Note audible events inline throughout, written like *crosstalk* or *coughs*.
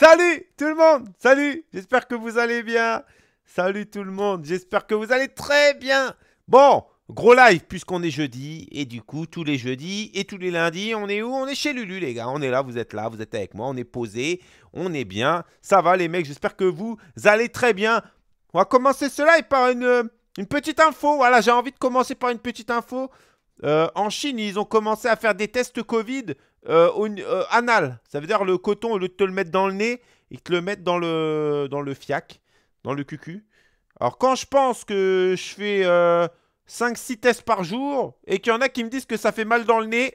Salut tout le monde Salut J'espère que vous allez bien. Salut tout le monde. J'espère que vous allez très bien. Bon, gros live puisqu'on est jeudi. Et du coup, tous les jeudis et tous les lundis, on est où On est chez Lulu les gars. On est là, vous êtes là, vous êtes avec moi. On est posé, on est bien. Ça va les mecs, j'espère que vous allez très bien. On va commencer ce live par une, euh, une petite info. Voilà, j'ai envie de commencer par une petite info. Euh, en Chine, ils ont commencé à faire des tests Covid euh, euh, anal. Ça veut dire le coton, au lieu de te le mettre dans le nez, et te le mettre dans le, dans le fiac, dans le cucu. Alors quand je pense que je fais 5-6 tests par jour et qu'il y en a qui me disent que ça fait mal dans le nez,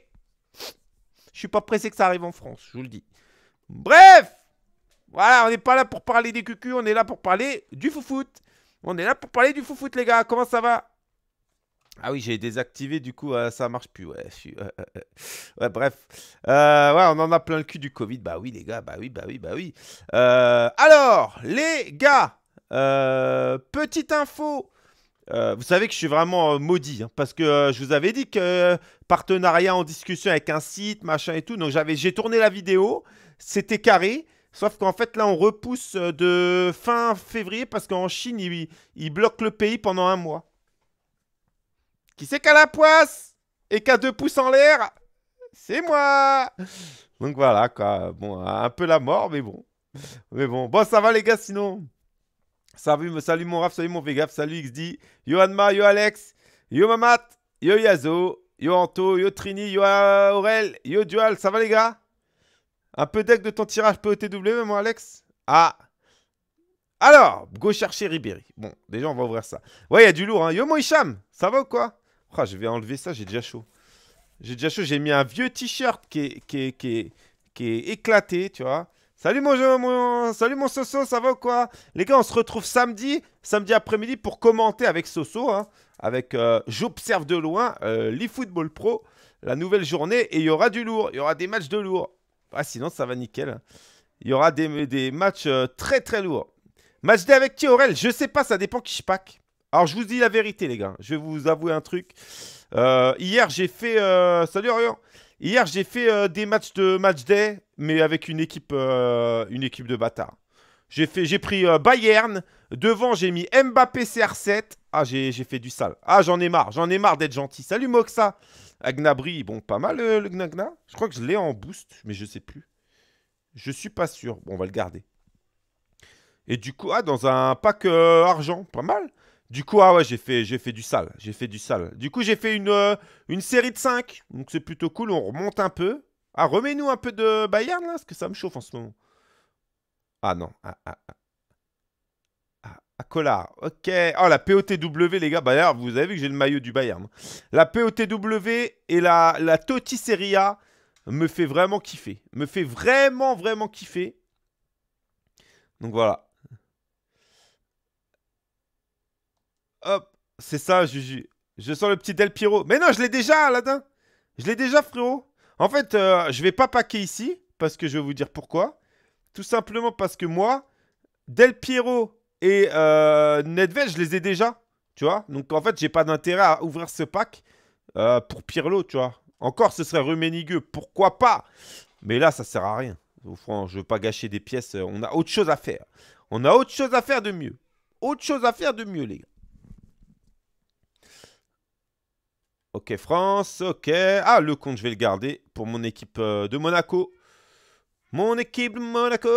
je suis pas pressé que ça arrive en France, je vous le dis. Bref Voilà, on n'est pas là pour parler des cucus, on est là pour parler du foufoute. On est là pour parler du foufoute, les gars. Comment ça va ah oui, j'ai désactivé, du coup, euh, ça marche plus. Ouais, euh, euh, bref. ouais, on en a plein le cul du Covid. Bah oui, les gars, bah oui, bah oui, bah oui. alors, les gars, petite info. vous savez que je suis vraiment maudit, hein, parce que je vous avais dit que partenariat en discussion avec un site, machin et tout. Donc j'avais, j'ai tourné la vidéo, c'était carré. Sauf qu'en fait, là, on repousse de fin février parce qu'en Chine, ils il bloquent le pays pendant un mois. Qui c'est qu'à la poisse Et qu'à deux pouces en l'air C'est moi Donc voilà, quoi. Bon, un peu la mort, mais bon. Mais bon, bon, ça va les gars, sinon. Salut, salut mon Raph, salut mon Vegaf, salut XD, yo Anma, yo Alex, yo Mamat, yo Yazo, yo Anto, yo Trini, yo Aurel, yo Dual, ça va les gars Un peu deck de ton tirage PETW, moi Alex Ah Alors, go chercher Ribéry. Bon, déjà on va ouvrir ça. Ouais, il y a du lourd, hein. Yo Moisham, ça va ou quoi ah, je vais enlever ça, j'ai déjà chaud. J'ai déjà chaud, j'ai mis un vieux t-shirt qui est, qui, éclaté, tu vois. Salut mon, salut mon Soso, ça va ou quoi Les gars, on se retrouve samedi, samedi après-midi pour commenter avec Soso, hein. avec euh, J'observe de loin euh, l'eFootball Pro, la nouvelle journée, et il y aura du lourd, il y aura des matchs de lourd. Ah, sinon, ça va nickel. Hein. Il y aura des, matchs euh, très très lourds. Match D avec qui, Je sais pas, ça dépend qui je pack. Alors, je vous dis la vérité, les gars. Je vais vous avouer un truc. Euh, hier, j'ai fait... Euh, salut, Hier, j'ai fait euh, des matchs de match day, mais avec une équipe, une équipe de bâtards. J'ai fait... pris Bayern. Devant, j'ai mis Mbappé CR7. Ah, j'ai fait du sale. Ah, j'en ai marre. J'en ai marre d'être gentil. Salut, Moxa Agnabri, bon, pas mal, le Gnagna. Je crois que je l'ai en boost, mais je sais plus. Je suis pas sûr. Bon, on va le garder. Et du coup, ah, dans un pack argent, pas mal. Du coup, ah ouais, j'ai fait, j'ai fait du sale. J'ai fait du sale. Du coup, j'ai fait une, euh, une série de 5. Donc, c'est plutôt cool. On remonte un peu. Ah, remets-nous un peu de Bayern, là, parce que ça me chauffe en ce moment. Ah non. Ah, ah, ah. ah, ah ok. Oh, la POTW, les gars. Bah, vous avez vu que j'ai le maillot du Bayern. Hein. La POTW et la, la Totti Serie A me fait vraiment kiffer. Me fait vraiment, vraiment kiffer. Donc voilà, Hop, c'est ça, Juju. Je sens le petit Del Piero. Mais non, je l'ai déjà, Aladdin. Je l'ai déjà, frérot. En fait, euh, je vais pas paquer ici, parce que je vais vous dire pourquoi. Tout simplement parce que moi, Del Piero et euh, je les ai déjà. Tu vois Donc, en fait, j'ai pas d'intérêt à ouvrir ce pack euh, pour Pirlo, tu vois. Encore, ce serait Ruménigueux. Pourquoi pas Mais là, ça sert à rien. Au fond, je veux pas gâcher des pièces. On a autre chose à faire. On a autre chose à faire de mieux. Autre chose à faire de mieux, les gars. Ok, France, ok. Ah, le compte, je vais le garder pour mon équipe euh, de Monaco. Mon équipe de Monaco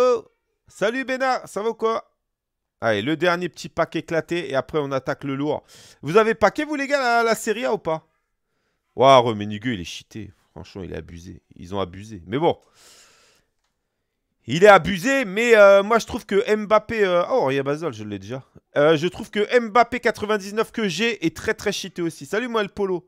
Salut Bena, ça va ou quoi Allez, le dernier petit pack éclaté et après on attaque le lourd. Vous avez packé, vous les gars la, Serie A ou pas Waouh, Nigueux, il est cheaté. Franchement, il est abusé. Ils ont abusé. Mais bon. Il est abusé, mais euh, moi je trouve que Mbappé... Euh, oh, il y a Basol, je l'ai déjà. je trouve que Mbappé 99 que j'ai est très très cheaté aussi. Salut moi le Polo.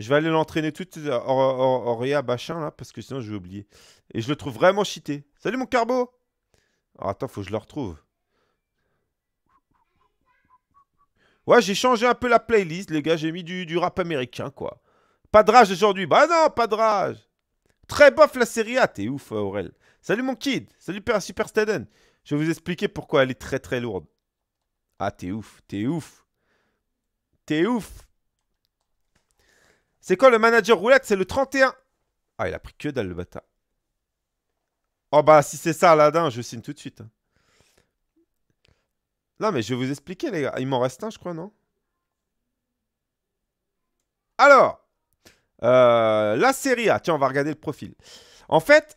Je vais aller l'entraîner tout de Bachin, là, parce que sinon je vais oublier. Et je le trouve vraiment cheaté. Salut mon carbo oh, Attends, faut que je le retrouve. Ouais, j'ai changé un peu la playlist, les gars. J'ai mis du, rap américain, quoi. Pas de rage aujourd'hui. Bah non, pas de rage. Très bof la série A. T'es ouf, Aurel. Salut mon kid. Salut Super Staden. Je vais vous expliquer pourquoi elle est très très lourde. Ah, t'es ouf. T'es ouf. T'es ouf. C'est quoi le manager roulette C'est le 31. Ah, il a pris que dalle Oh bah si c'est ça Aladin, je signe tout de suite. Hein. Non mais je vais vous expliquer les gars. Il m'en reste un je crois, non Alors, euh, la série A. Tiens, on va regarder le profil. En fait,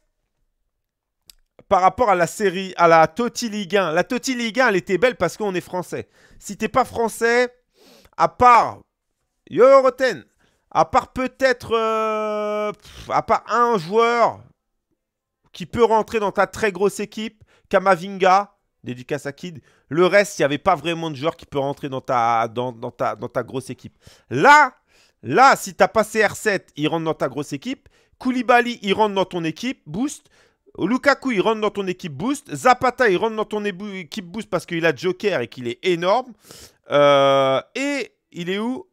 par rapport à la série, à la Toti Ligue 1. La Toti Ligue 1, elle était belle parce qu'on est français. Si t'es pas français, à part Yoroten, à part peut-être... Euh, à part un joueur qui peut rentrer dans ta très grosse équipe, Kamavinga, dédicace à Kid. Le reste, il n'y avait pas vraiment de joueur qui peut rentrer dans ta, dans, ta, grosse équipe. Là, là si tu as passé R7, il rentre dans ta grosse équipe. Koulibaly, il rentre dans ton équipe, boost. Lukaku, il rentre dans ton équipe boost. Zapata, il rentre dans ton équipe boost parce qu'il a Joker et qu'il est énorme. Euh, et il est où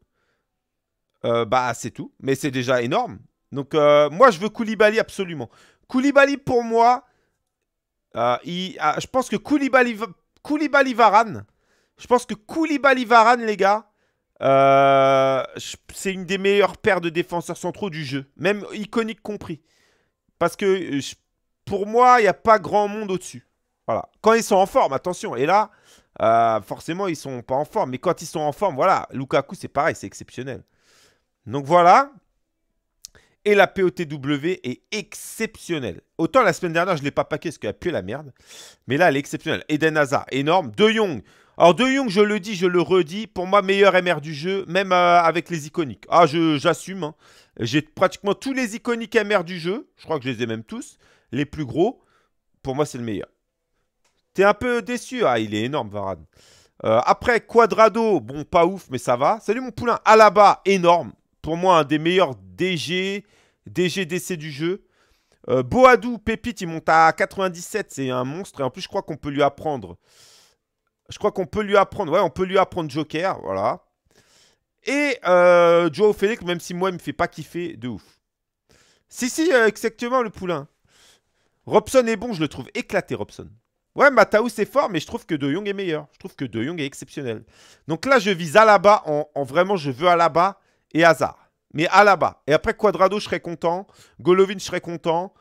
euh, bah c'est tout. Mais c'est déjà énorme. Donc euh, moi, je veux Koulibaly absolument. Koulibaly pour moi, euh, ah, je pense que Koulibaly, Koulibaly Varane, je pense que Koulibaly Varane, les gars, c'est une des meilleures paires de défenseurs centraux du jeu. Même iconique compris. Parce que pour moi, il n'y a pas grand monde au-dessus. Voilà. Quand ils sont en forme, attention. Et là, forcément, ils sont pas en forme. Mais quand ils sont en forme, voilà, Lukaku, c'est pareil, c'est exceptionnel. Donc voilà. Et la POTW est exceptionnelle. Autant la semaine dernière, je ne l'ai pas paqué parce qu'elle a pué la merde. Mais là, elle est exceptionnelle. Eden Hazard, énorme. De Jong. Alors De Jong, je le dis, je le redis. Pour moi, meilleur MR du jeu, même euh, avec les iconiques. Ah, j'assume. Hein. J'ai pratiquement tous les iconiques MR du jeu. Je crois que je les ai même tous. Les plus gros. Pour moi, c'est le meilleur. T'es un peu déçu. Ah, il est énorme, Varane. Euh, après, Quadrado, bon, pas ouf, mais ça va. Salut mon poulain. Alaba, énorme pour moi, un des meilleurs DG, DG DC du jeu. Euh, Boadou, pépite, il monte à 97, c'est un monstre. Et en plus, je crois qu'on peut lui apprendre. Je crois qu'on peut lui apprendre. Ouais, on peut lui apprendre Joker, voilà. Et Joe euh, Joao Félix, même si moi, il me fait pas kiffer de ouf. Si, si, euh, exactement, le poulain. Robson est bon, je le trouve éclaté, Robson. Ouais, Mataou, c'est fort, mais je trouve que De Jong est meilleur. Je trouve que De Jong est exceptionnel. Donc là, je vise à bas en vraiment, je veux à bas et hasard. Mais là-bas. Et après Quadrado, je serais content. Golovin, je serais content.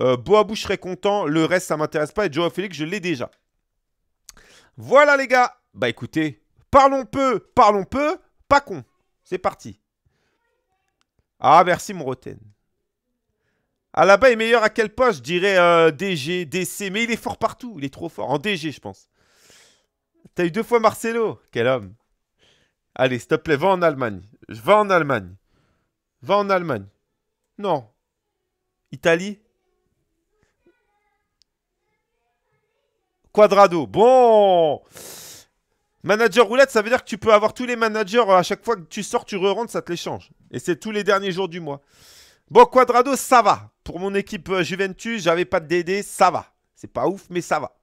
Euh, Boabou, je serais content. Le reste, ça m'intéresse pas. Et Joao Félix, je l'ai déjà. Voilà les gars. Bah écoutez, parlons peu, parlons peu, pas con. C'est parti. Ah merci mon Roten. bas est meilleur à quel poste Je dirais euh, DG, DC, mais il est fort partout, il est trop fort. En DG, je pense. T'as eu deux fois Marcelo, quel homme. Allez, s'il te plaît, va en Allemagne. Va en Allemagne. Va en Allemagne. Non. Italie Quadrado. Bon Manager roulette, ça veut dire que tu peux avoir tous les managers euh, à chaque fois que tu sors, tu re-rentres, ça te les change. Et c'est tous les derniers jours du mois. Bon, Quadrado, ça va. Pour mon équipe euh, Juventus, j'avais pas de DD, ça va. C'est pas ouf, mais ça va.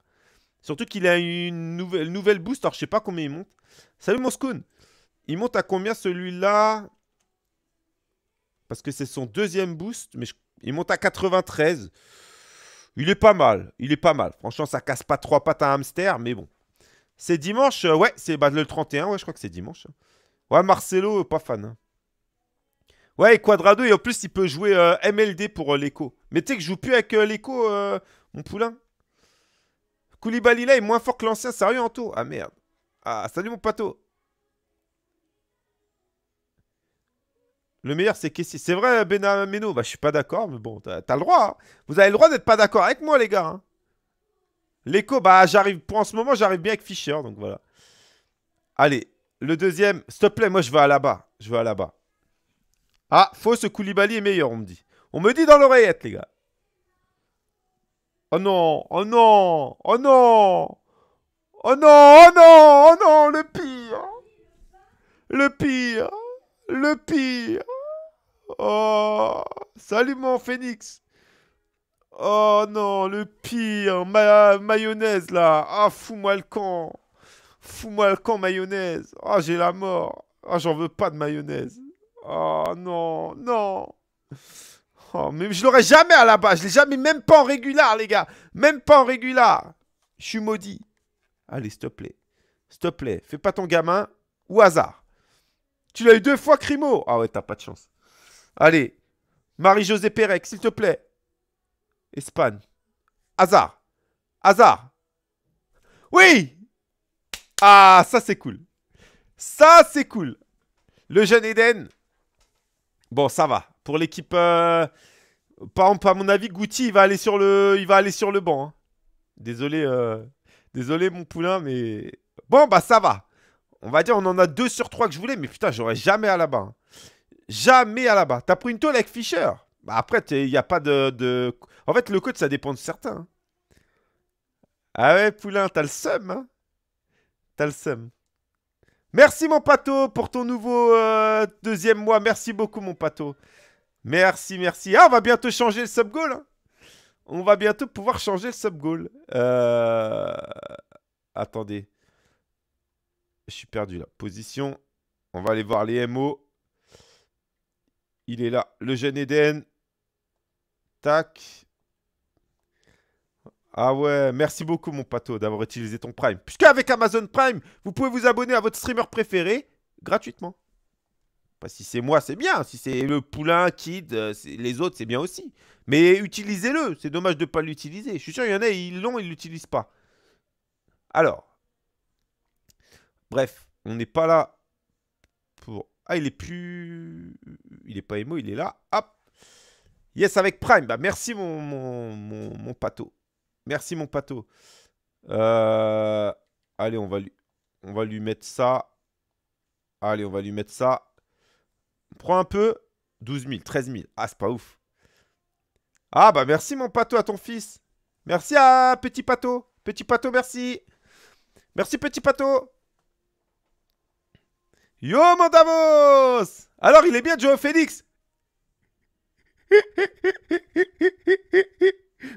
Surtout qu'il a une nouvelle, nouvelle boost, alors je sais pas combien il monte. Salut mon il monte à combien celui-là Parce que c'est son deuxième boost, mais il monte à 93. Il est pas mal, il est pas mal. Franchement, ça casse pas trois pattes à un hamster, mais bon. C'est dimanche, euh, ouais, c'est bah, le 31, ouais, je crois que c'est dimanche. Hein. Ouais, Marcelo, euh, pas fan. Hein. Ouais, Quadrado, et en plus, il peut jouer euh, MLD pour l'écho. Mais tu sais que je joue plus avec l'écho, mon poulain. Koulibaly là est moins fort que l'ancien, sérieux, Anto Ah merde. Ah, salut mon pato. Le meilleur, c'est Kessi. C'est vrai, Benameno. Bah, je suis pas d'accord, mais bon, t'as as le droit. Hein. Vous avez le droit d'être pas d'accord avec moi, les gars. Hein. L'écho, bah, j'arrive. Pour en ce moment, j'arrive bien avec Fischer, donc voilà. Allez, le deuxième. S'il te plaît, moi, je vais à là-bas. Je vais à là-bas. Ah, faux, ce Koulibaly est meilleur, on me dit. On me dit dans l'oreillette, les gars. Oh non, oh non, oh non. Oh non, oh non, oh non, le pire. Le pire. Le pire. Oh Salut mon phénix Oh non, le pire Mayonnaise là Ah, fous-moi le camp Fous-moi le camp, mayonnaise Ah, j'ai la mort Ah, j'en veux pas de mayonnaise Oh non, non Oh, mais je l'aurais jamais à la base Je l'ai jamais, même pas en régular, les gars Même pas en régular Je suis maudit Allez, s'il te plaît. S'il te plaît, fais pas ton gamin au hasard. Tu l'as eu deux fois, Crimo Ah ouais, t'as pas de chance. Allez, marie José Pérec, s'il te plaît. Espagne. Hazard. Hazard. Oui Ah, ça c'est cool. Ça c'est cool. Le jeune Eden. Bon, ça va. Pour l'équipe... Euh, pas à mon avis, Gouti, il va aller sur le, il va aller sur le banc. Hein. Désolé, euh, désolé mon poulain, mais... Bon, bah ça va. On va dire, on en a deux sur trois que je voulais, mais putain, j'aurais jamais à la bas Jamais à la barre. T'as pris une tôle avec Fischer. Bah, après, il n'y a pas de, En fait, le code, ça dépend de certains. Hein. Ah ouais, Poulain, t'as le seum. Hein t'as le seum. Merci, mon pato, pour ton nouveau euh, deuxième mois. Merci beaucoup, mon pato. Merci, merci. Ah, on va bientôt changer le sub-goal. Hein. on va bientôt pouvoir changer le sub-goal. Euh, attendez. Je suis perdu là. Position. On va aller voir les MO. Il est là. Le jeune Eden. Tac. Ah ouais, merci beaucoup mon pato d'avoir utilisé ton Prime. Puisqu'avec Amazon Prime, vous pouvez vous abonner à votre streamer préféré gratuitement. Pas bah, si c'est moi, c'est bien. Si c'est le poulain, Kid, euh, les autres, c'est bien aussi. Mais utilisez-le. C'est dommage de ne pas l'utiliser. Je suis sûr, il y en a, ils l'ont, ils ne l'utilisent pas. Alors. Bref, on n'est pas là pour ah, il est plus. Il n'est pas émo, il est là. Hop Yes, avec Prime. Bah, merci, mon, mon, pato. Merci, mon pato. Euh, allez, on va, lui... on va lui mettre ça. Allez, on va lui mettre ça. Prends un peu. 12 000, 13 000. Ah, c'est pas ouf. Ah, bah, merci, mon pato, à ton fils. Merci à ah, Petit Pato. Petit Pato, merci. Merci, Petit Pato. Yo mon Davos Alors il est bien Joe Félix *laughs*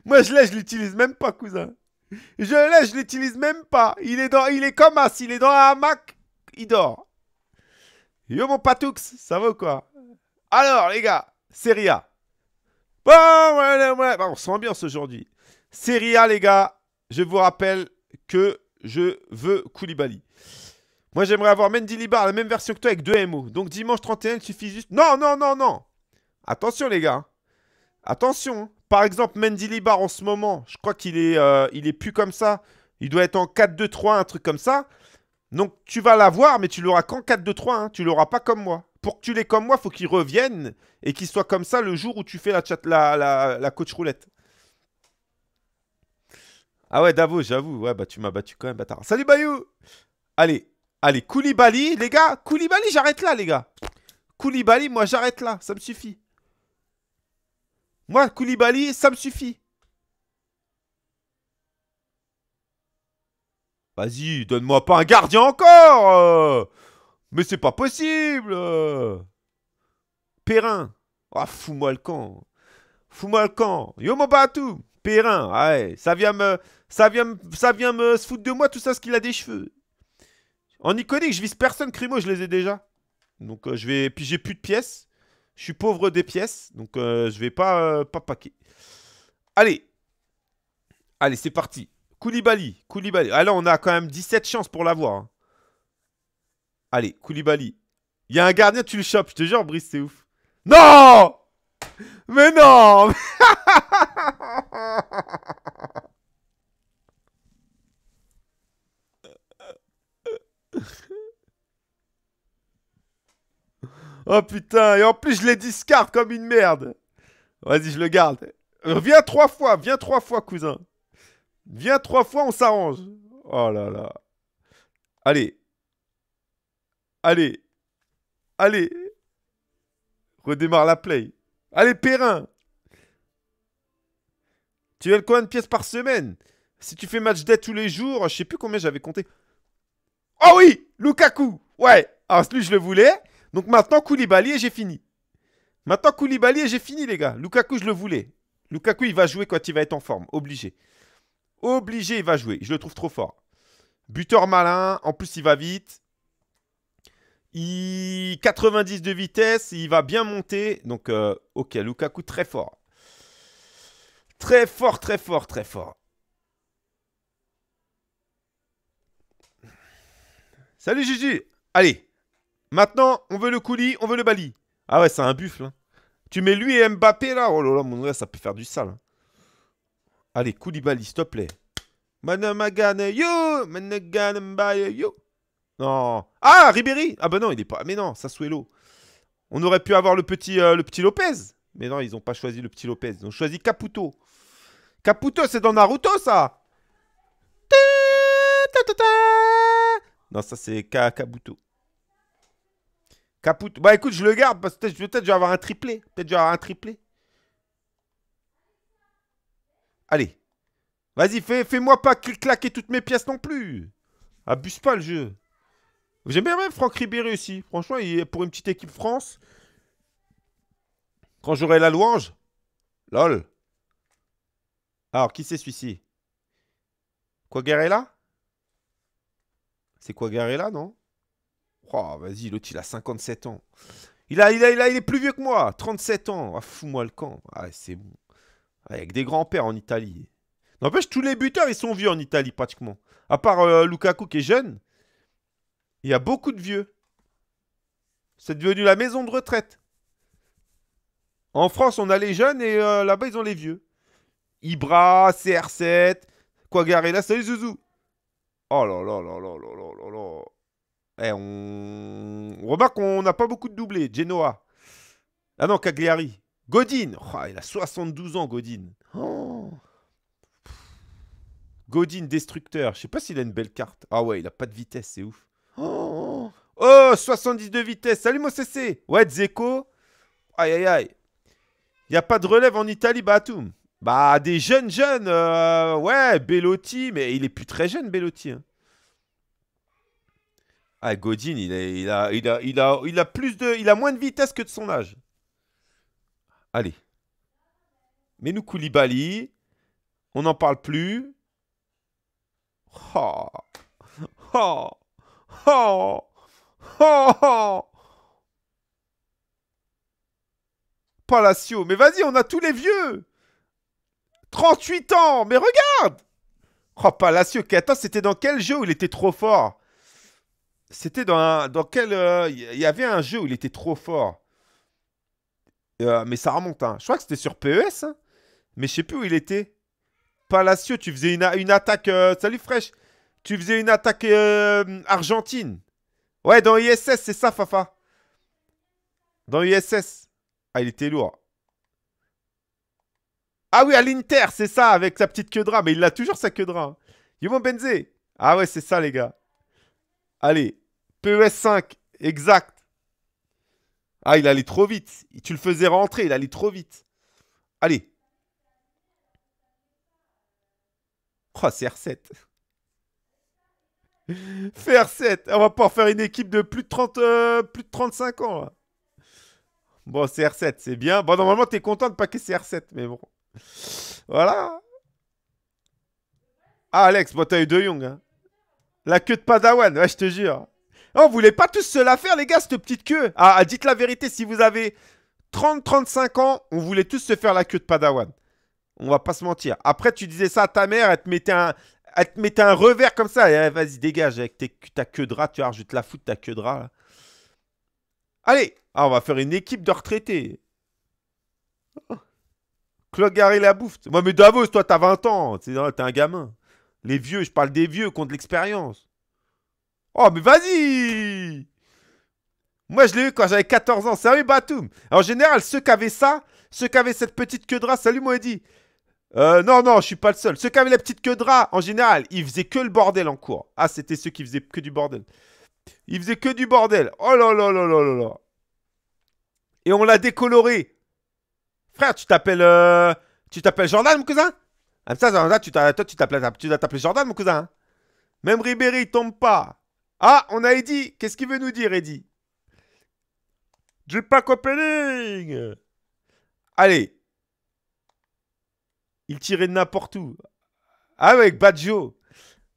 Moi je l'ai, je l'utilise même pas cousin. Je l'ai, je l'utilise même pas. Il est, dans, il est comme as, il est dans un hamac, il dort. Yo mon Patux, ça va ou quoi Alors les gars, Seria. Bon, ouais, ouais, bah, on aujourd'hui. Seria, les gars, je vous rappelle que je veux Koulibaly. Moi, j'aimerais avoir Mendy Libar, la même version que toi, avec deux MO. Donc, dimanche 31, il suffit juste... Non, non, non, non Attention, les gars. Attention. Par exemple, Mendy Libar, en ce moment, je crois qu'il est, euh, est plus comme ça. Il doit être en 4-2-3, un truc comme ça. Donc, tu vas l'avoir, mais tu l'auras qu'en 4-2-3. Tu hein. Tu l'auras pas comme moi. Pour que tu l'aies comme moi, il faut qu'il revienne et qu'il soit comme ça le jour où tu fais la, chat, la, la, coach roulette. Ah ouais, Davos, j'avoue. Ouais, bah tu m'as battu quand même, bâtard. Salut Bayou Allez, Allez, Koulibaly, les gars. Koulibaly, j'arrête là, les gars. Koulibaly, moi, j'arrête là. Ça me suffit. Moi, Koulibaly, ça me suffit. Vas-y, donne-moi pas un gardien encore euh. Mais c'est pas possible euh. Perrin Ah, fous-moi le camp Fous-moi le camp Yo batou Perrin, ouais, ça vient me... Ça vient, ça vient me se foutre de moi, tout ça, ce qu'il a des cheveux. En iconique, je vise personne, Crimo, je les ai déjà. Donc euh, je vais. Puis j'ai plus de pièces. Je suis pauvre des pièces. Donc euh, je vais pas, euh, pas paquer. Allez. Allez, c'est parti. Koulibaly. Koulibaly. Alors ah, on a quand même 17 chances pour l'avoir. Hein. Allez, Koulibaly. Il y a un gardien, tu le chopes. Je te jure, Brice, c'est ouf. Non Mais non *laughs* Oh putain, et en plus je les discarde comme une merde. Vas-y, je le garde. Euh, viens trois fois, viens trois fois, cousin. Viens trois fois, on s'arrange. Oh là là. Allez. Allez. Allez. Redémarre la play. Allez, Perrin. Tu veux le coin de pièces par semaine. Si tu fais match day tous les jours, je sais plus combien j'avais compté. Oh oui Lukaku Ouais Alors celui, je le voulais. Donc maintenant, Koulibaly et j'ai fini. Maintenant, Koulibaly et j'ai fini, les gars. Lukaku, je le voulais. Lukaku, il va jouer quand il va être en forme. Obligé. Obligé, il va jouer. Je le trouve trop fort. Buteur malin. En plus, il va vite. Il... 90 de vitesse. Il va bien monter. Donc, euh, ok, Lukaku, très fort. Très fort, très fort, très fort. Salut Gigi Allez, Maintenant, on veut le coulis, on veut le Bali. Ah ouais, c'est un buffle. Hein. Tu mets lui et Mbappé là. Oh là là, mon gars, ça peut faire du sale. Hein. Allez, Bali, s'il te plaît. Manamagane, yo Managane, yo Non. Ah, Ribéry Ah bah non, il est pas... Mais non, ça l'eau. On aurait pu avoir le petit, euh, le petit Lopez. Mais non, ils n'ont pas choisi le petit Lopez. Ils ont choisi Caputo. Caputo, c'est dans Naruto, ça Non, ça, c'est Kabuto. Bah écoute, je le garde parce que peut-être je vais avoir un triplé. Peut-être je vais avoir un triplé. Allez. Vas-y, fais-moi pas claquer toutes mes pièces non plus. Abuse pas le jeu. J'aime bien même Franck Ribéry aussi. Franchement, il est pour une petite équipe France. Quand j'aurai la louange. Lol. Alors, qui c'est celui-ci Quagarella C'est Quagarella, non Oh, vas-y, l'autre, il a 57 ans. Il a, il, a, il, il est plus vieux que moi, 37 ans. Ah, fous-moi le camp. Ah, c'est bon. Ah, avec des grands-pères en Italie. N'empêche, tous les buteurs, ils sont vieux en Italie, pratiquement. À part euh, Lukaku qui est jeune, il y a beaucoup de vieux. C'est devenu la maison de retraite. En France, on a les jeunes et euh, là-bas, ils ont les vieux. Ibra, CR7, Quagarella, salut Zouzou. Oh là là là là là là là là. Eh, on... remarque qu'on n'a pas beaucoup de doublés. Genoa. Ah non, Cagliari. Godin. Oh, il a 72 ans, Godin. Oh. Godin, destructeur. Je sais pas s'il a une belle carte. Ah ouais, il a pas de vitesse, c'est ouf. Oh, 72 70 vitesse. Salut, mon Ouais, Zeko. Aïe, aïe, aïe. Il n'y a pas de relève en Italie, Batum. Bah, des jeunes, jeunes. Euh, ouais, Bellotti. Mais il est plus très jeune, Bellotti. Hein. Ah, Godin, il, a, il, a, plus de, il a moins de vitesse que de son âge. Allez. Mais nous, Koulibaly, on n'en parle plus. Oh. Oh. Oh. Oh. Palacio, mais vas-y, on a tous les vieux. 38 ans, mais regarde. Oh, Palacio, attends, c'était dans quel jeu où il était trop fort c'était dans, dans quel. Il euh, y avait un jeu où il était trop fort. Euh, mais ça remonte. Hein. Je crois que c'était sur PES. Hein. Mais je sais plus où il était. Palacio, tu faisais une, attaque. Euh, salut fraîche Tu faisais une attaque argentine. Ouais, dans ISS, c'est ça, Fafa. Dans ISS. Ah, il était lourd. Ah oui, à l'Inter, c'est ça, avec sa petite queue de rat. Mais il a toujours sa queue de rat. Hein. Yumon Ah ouais, c'est ça, les gars. Allez, PES 5, exact. Ah, il allait trop vite. Tu le faisais rentrer, il allait trop vite. Allez. Oh, cr 7 Faire 7 On va pouvoir faire une équipe de plus de, 30, euh, plus de 35 ans. Bon, cr 7 c'est bien. Bon, normalement, t'es content de pas cr 7 mais bon. Voilà. Ah, Alex, bon, t'as eu De Young. Hein. La queue de Padawan, ouais, je te jure. On oh, ne voulait pas tous se la faire, les gars, cette petite queue ah, ah, dites la vérité, si vous avez 30-35 ans, on voulait tous se faire la queue de Padawan. On va pas se mentir. Après, tu disais ça à ta mère, elle te mettait un, un revers comme ça. Eh, vas-y, dégage avec ta queue de rat, tu vois, je te la foutre, ta queue de rat. Allez, ah, on va faire une équipe de retraités. Oh. Claude la bouffe. Moi, mais Davos, toi, t'as 20 ans. T'es un gamin. Les vieux, je parle des vieux contre l'expérience. Oh, mais vas-y Moi, je l'ai eu quand j'avais 14 ans. Salut, Batoum En général, ceux qui avaient ça, ceux qui avaient cette petite queue de rat, salut, Moedi euh, non, non, je suis pas le seul. Ceux qui avaient la petite queue de rat, en général, ils faisaient que le bordel en cours. Ah, c'était ceux qui faisaient que du bordel. Ils faisaient que du bordel. Oh là là là là là là. Et on l'a décoloré. Frère, tu t'appelles... Euh... Tu t'appelles Jordan, mon cousin comme ah, ça, tu toi, tu Jordan, mon cousin. Hein. Même Ribéry, il tombe pas. Ah, on a Eddy. Qu'est-ce qu'il veut nous dire, Eddy Du pas copié. Allez. Il tirait de n'importe où. Ah ouais, Badjo.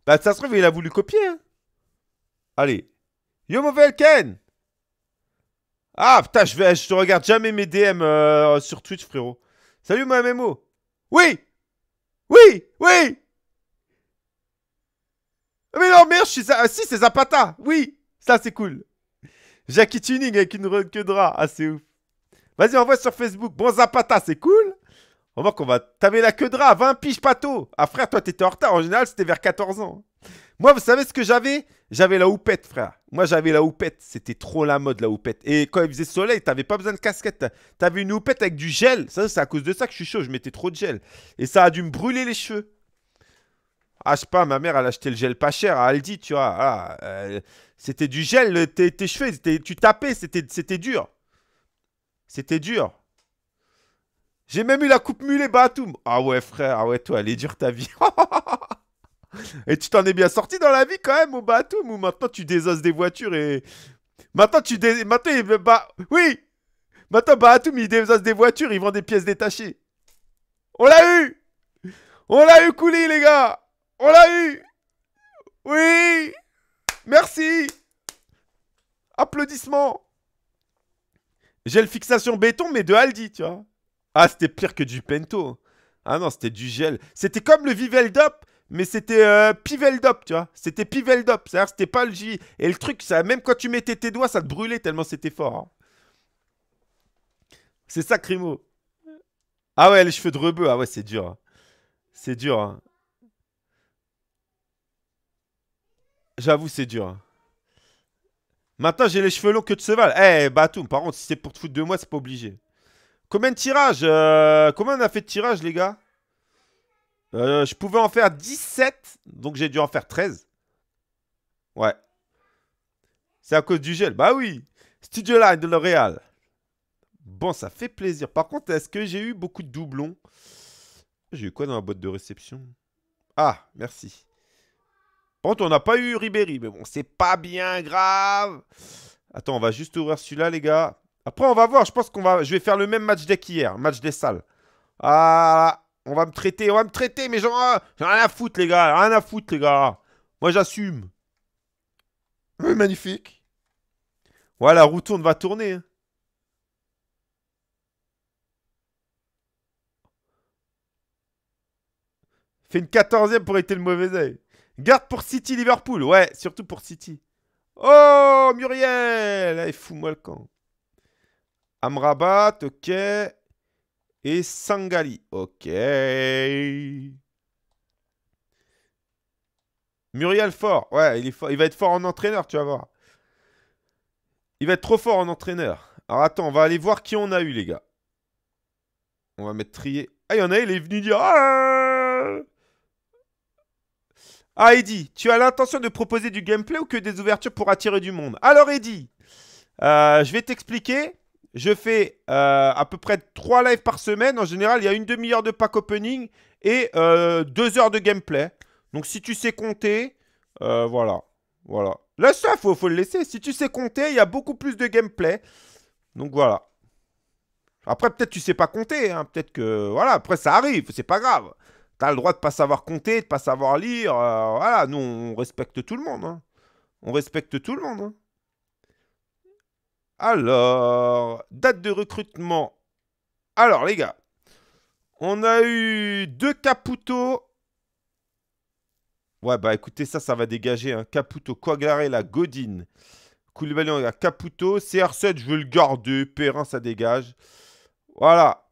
Bah, ça se trouve, il a voulu copier. Hein. Allez. Yo, mauvais Ken Ah, putain, je, te regarde jamais mes DM euh, sur Twitch, frérot. Salut, ma MMO. Oui oui, oui. Mais non, merde, je suis... si, c'est Zapata. Oui, ça, c'est cool. Jackie Tuning avec une run que drap. Ah, c'est ouf. Vas-y, envoie sur Facebook. Bon, Zapata, c'est cool. T'avais qu'on va la queue de rat, 20 piges pato. Ah frère, toi t'étais en retard, en général c'était vers 14 ans. Moi, vous savez ce que j'avais J'avais la houppette, frère. Moi, j'avais la houppette. C'était trop la mode, la houppette. Et quand il faisait soleil, t'avais pas besoin de casquette. T'avais une houppette avec du gel. Ça, c'est à cause de ça que je suis chaud. Je mettais trop de gel. Et ça a dû me brûler les cheveux. Ah, je sais pas, ma mère, elle acheté le gel pas cher à Aldi, tu vois. Ah, euh, c'était du gel, tes, tes cheveux, tu tapais, c'était dur. C'était dur. J'ai même eu la coupe mulet Batum. Ah ouais, frère, ah ouais, toi, elle est dure ta vie. *laughs* et tu t'en es bien sorti dans la vie quand même au Batum. Ou maintenant tu désosses des voitures et. Maintenant, tu dé... Maintenant, il... Bah... Oui Maintenant, Bahatoum, il désosse des voitures, il vend des pièces détachées. On l'a eu On l'a eu, coulis, les gars On l'a eu Oui Merci Applaudissements J'ai le fixation béton, mais de Aldi, tu vois. Ah, c'était pire que du Pento. Ah non, c'était du gel. C'était comme le Viveldop, mais c'était euh, Piveldop, tu vois. C'était Piveldop, c'est-à-dire c'était pas le J. Et le truc, même quand tu mettais tes doigts, ça te brûlait tellement c'était fort. Hein. C'est ça, Crimo. Ah ouais, les cheveux de rebeu, ah ouais, c'est dur. Hein. C'est dur. Hein. J'avoue, c'est dur. Maintenant, j'ai les cheveux longs que de Seval. Eh, hey, Batoum, par contre, si c'est pour te foutre de moi, c'est pas obligé. Combien de tirages euh, Combien on a fait de tirages, les gars euh, Je pouvais en faire 17, donc j'ai dû en faire 13. Ouais. C'est à cause du gel. Bah oui. Studio Line de L'Oréal. Bon, ça fait plaisir. Par contre, est-ce que j'ai eu beaucoup de doublons J'ai eu quoi dans la boîte de réception Ah, merci. Par contre, on n'a pas eu Ribéry, mais bon, c'est pas bien grave. Attends, on va juste ouvrir celui-là, les gars. Après, on va voir. Je pense qu'on va. Je vais faire le même match deck qu'hier, match des salles. Ah, on va me traiter, on va me traiter, mais genre, rien à foutre, les gars, rien à foutre, les gars. Moi, j'assume. magnifique. Ouais, la roue tourne, va tourner. Hein. Fait une 14e pour être le mauvais œil. Garde pour City Liverpool. Ouais, surtout pour City. Oh, Muriel Allez, fous-moi le camp. Amrabat, ok. Et Sangali, ok. Muriel fort, ouais, il, va être fort en entraîneur, tu vas voir. Il va être trop fort en entraîneur. Alors attends, on va aller voir qui on a eu, les gars. On va mettre trier. Ah, il y en a, il est venu dire... Ah, Eddy, tu as l'intention de proposer du gameplay ou que des ouvertures pour attirer du monde Alors, Eddy, euh, je vais t'expliquer je fais euh, à peu près 3 lives par semaine. En général, il y a une demi-heure de pack opening et 2 euh, heures de gameplay. Donc, si tu sais compter, euh, voilà. voilà. Là, ça, il faut, le laisser. Si tu sais compter, il y a beaucoup plus de gameplay. Donc, voilà. Après, peut-être tu sais pas compter. Hein. Peut-être que... Voilà, après, ça arrive. C'est pas grave. Tu as le droit de pas savoir compter, de pas savoir lire. voilà, nous, on respecte tout le monde. Hein. On respecte tout le monde. Hein. Alors, date de recrutement. Alors, les gars, on a eu deux Caputo. Ouais, bah écoutez, ça, ça va dégager. un hein. Caputo, la Godin. Koulibaly, on a Caputo. CR7, je veux le garder. Perrin, ça dégage. Voilà.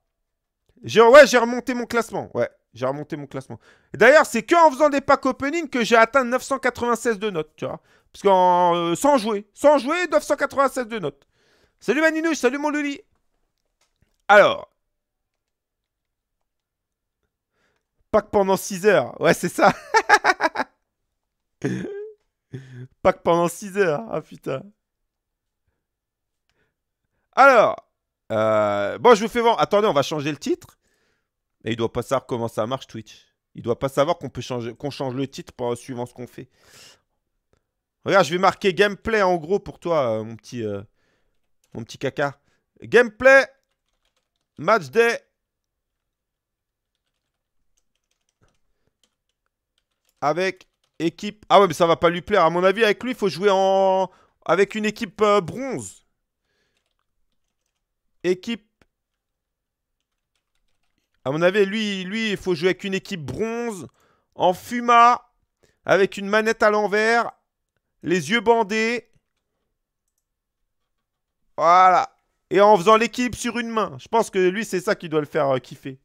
Ouais, j'ai remonté mon classement. Ouais, j'ai remonté mon classement. D'ailleurs, c'est qu'en faisant des packs opening que j'ai atteint 996 de notes, tu vois. Parce qu'en... Euh, sans jouer. Sans jouer, 996 de notes. Salut Maninouche, salut mon Loli Alors... que pendant 6 heures. Ouais, c'est ça. *laughs* Pas que pendant 6 heures. Ah putain. Alors... Euh, bon, je vous fais voir. Attendez, on va changer le titre. Mais il doit pas savoir comment ça marche Twitch. Il doit pas savoir qu'on peut changer, qu'on change le titre pour, suivant ce qu'on fait. Regarde, je vais marquer gameplay en gros pour toi, euh, mon petit. Euh, mon petit caca. Gameplay Match day Avec équipe... Ah ouais, mais ça va pas lui plaire. À mon avis, avec lui, il faut jouer en... Avec une équipe euh, bronze. Équipe... À mon avis, lui, lui, il faut jouer avec une équipe bronze. En fuma. Avec une manette à l'envers. Les yeux bandés. Voilà. Et en faisant l'équilibre sur une main. Je pense que lui, c'est ça qui doit le faire euh, kiffer.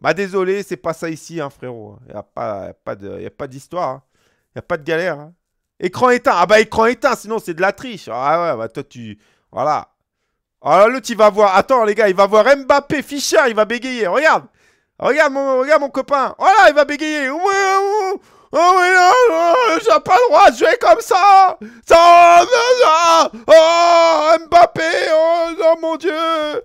Bah désolé, c'est pas ça ici, hein, frérot. Il n'y a pas, pas d'histoire. Il hein. n'y a pas de galère. Hein. Écran éteint. Ah bah écran éteint, sinon c'est de la triche. Ah ouais, bah toi tu... Voilà. Alors ah, l'autre, il va voir... Attends les gars, il va voir Mbappé, Fischer, il va bégayer. Regarde. Regarde mon, regarde mon copain. Voilà, il va bégayer. Oh oui, non, oh, oh, j'ai pas le droit de jouer comme ça Ça oh, oh Mbappé oh, mon Dieu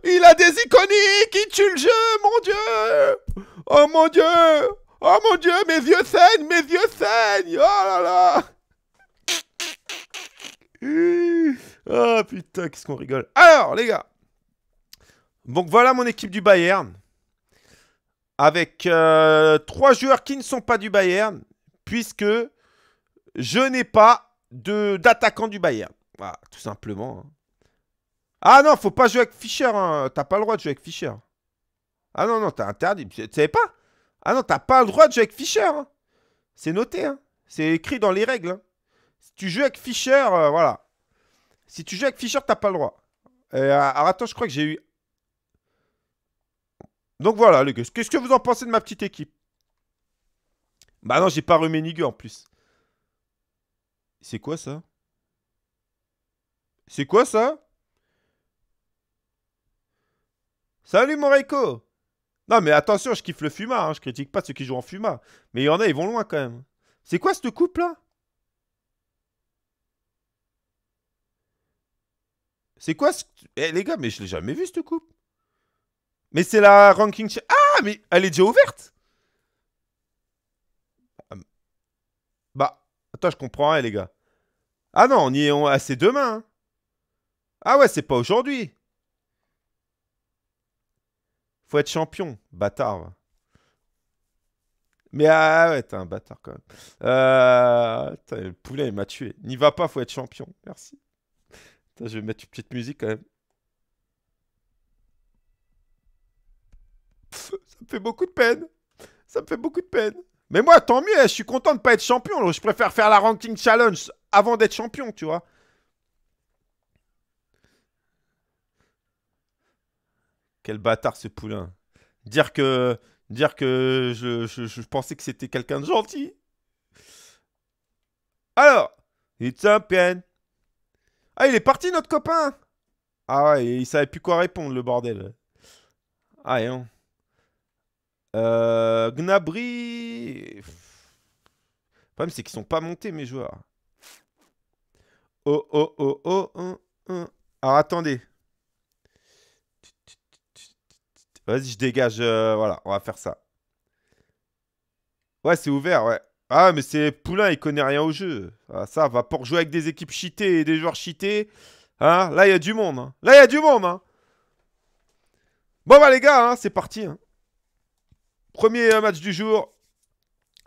Il a des iconiques Il tue le jeu, mon Dieu Oh mon Dieu Oh mon Dieu, mes yeux saignent Mes yeux saignent Oh là là putain, qu'est-ce qu'on rigole Alors, les gars Donc voilà mon équipe du Bayern avec euh, trois joueurs qui ne sont pas du Bayern, puisque je n'ai pas d'attaquant du Bayern. Voilà, tout simplement. Hein. Ah non, faut pas jouer avec Fischer. Hein. T'as pas le droit de jouer avec Fischer. Ah non, non, t'as interdit. Tu savais pas Ah non, t'as pas le droit de jouer avec Fischer. Hein. C'est noté. C'est écrit dans les règles. Si tu joues avec Fischer, euh, voilà. Si tu joues avec Fischer, t'as pas le droit. Euh, alors attends, je crois que j'ai eu... Donc voilà, les gars. Qu'est-ce que vous en pensez de ma petite équipe bah non, j'ai pas nigue en plus. C'est quoi ça C'est quoi ça Salut Moreiko Non mais attention, je kiffe le Fuma, hein, je critique pas ceux qui jouent en Fuma. Mais il y en a, ils vont loin quand même. C'est quoi ce couple là C'est quoi ce... Eh les gars, mais je l'ai jamais vu ce coupe. Mais c'est la ranking... Ah, mais elle est déjà ouverte je comprends rien, les gars. Ah non, on y est, on... Ah, c'est demain. Hein. Ah ouais, c'est pas aujourd'hui. Faut être champion, bâtard. Mais ah, ah ouais, t'es un bâtard quand même. Euh, le poulet, il m'a tué. N'y va pas, faut être champion. Merci. je vais mettre une petite musique quand même. ça me fait beaucoup de peine. Ça me fait beaucoup de peine. Mais moi, tant mieux, je suis content de pas être champion. Je préfère faire la ranking challenge avant d'être champion, tu vois. Quel bâtard ce poulain. Dire que, dire que je, pensais que c'était quelqu'un de gentil. Alors, it's pen. Ah, il est parti notre copain. Ah ouais, il savait plus quoi répondre le bordel. Ah, et non. Euh, Gnabry. Le problème, c'est qu'ils sont pas montés, mes joueurs. Oh, oh, oh, oh, Alors, attendez. Vas-y, je dégage. Euh, voilà, on va faire ça. Ouais, c'est ouvert, ouais. Ah, mais c'est Poulain, il connaît rien au jeu. Ah, ça, va pour jouer avec des équipes cheatées et des joueurs cheatés. Hein. Là, il y a du monde. Hein. Là, il y a du monde. Hein. Bon, bah, les gars, c'est parti. Premier match du jour.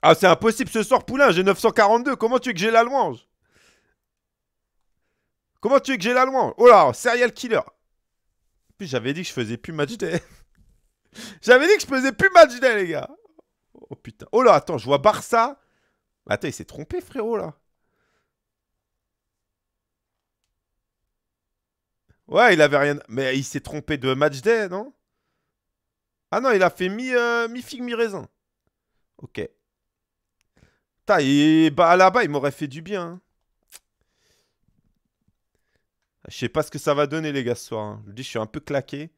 Ah, c'est impossible ce soir, Poulain. J'ai 942. Comment tu es que j'ai la louange Comment tu es que j'ai la louange Oh là, serial killer. Puis j'avais dit que je faisais plus match day. *laughs* j'avais dit que je faisais plus match day, les gars. Oh putain. Oh là, attends, je vois Barça. Attends, il s'est trompé, frérot, là. Ouais, il avait rien. Mais il s'est trompé de match day, non ah non, il a fait mi, euh, mi figue, mi raisin. Ok. Taï, bah, là-bas, il m'aurait fait du bien. Hein. Je sais pas ce que ça va donner, les gars, ce soir. Hein. Je dis, je suis un peu claqué.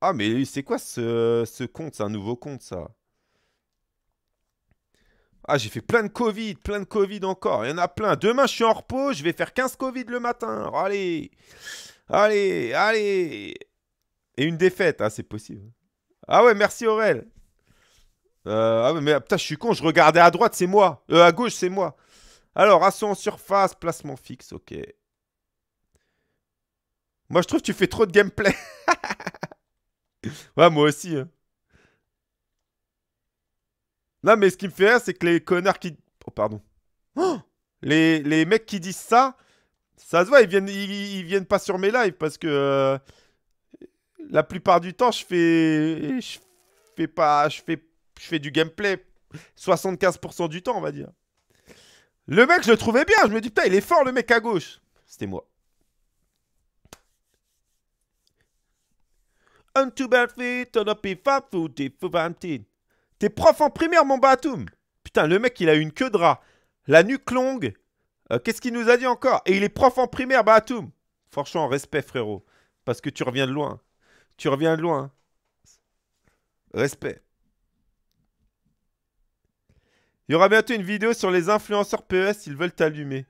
Ah, mais c'est quoi ce, ce compte C'est un nouveau compte, ça. Ah, j'ai fait plein de Covid, plein de Covid encore. Il y en a plein. Demain, je suis en repos. Je vais faire 15 Covid le matin. Allez, allez, allez. Et une défaite, hein, c'est possible. Ah ouais, merci Aurel. Euh, ah ouais, mais ah, putain, je suis con, je regardais à droite, c'est moi. Euh, à gauche, c'est moi. Alors, assaut en surface, placement fixe, ok. Moi, je trouve que tu fais trop de gameplay. *laughs* ouais, moi aussi. Hein. Non, mais ce qui me fait rire, c'est que les connards qui... Oh, pardon. Oh les, mecs qui disent ça, ça se voit, ils viennent, ils, viennent pas sur mes lives parce que... Euh, la plupart du temps, je fais, je fais pas, je fais, je fais du gameplay 75% du temps, on va dire. Le mec, je le trouvais bien. Je me dis, putain, il est fort, le mec à gauche. C'était moi. Ben, T'es prof en primaire, mon Batoum. Putain, le mec, il a une queue de rat. La nuque longue. Euh, qu'est-ce qu'il nous a dit encore Et il est prof en primaire, Batoum. Franchement, respect, frérot. Parce que tu reviens de loin. Tu reviens de loin. Respect. Il y aura bientôt une vidéo sur les influenceurs PES, s'ils veulent t'allumer.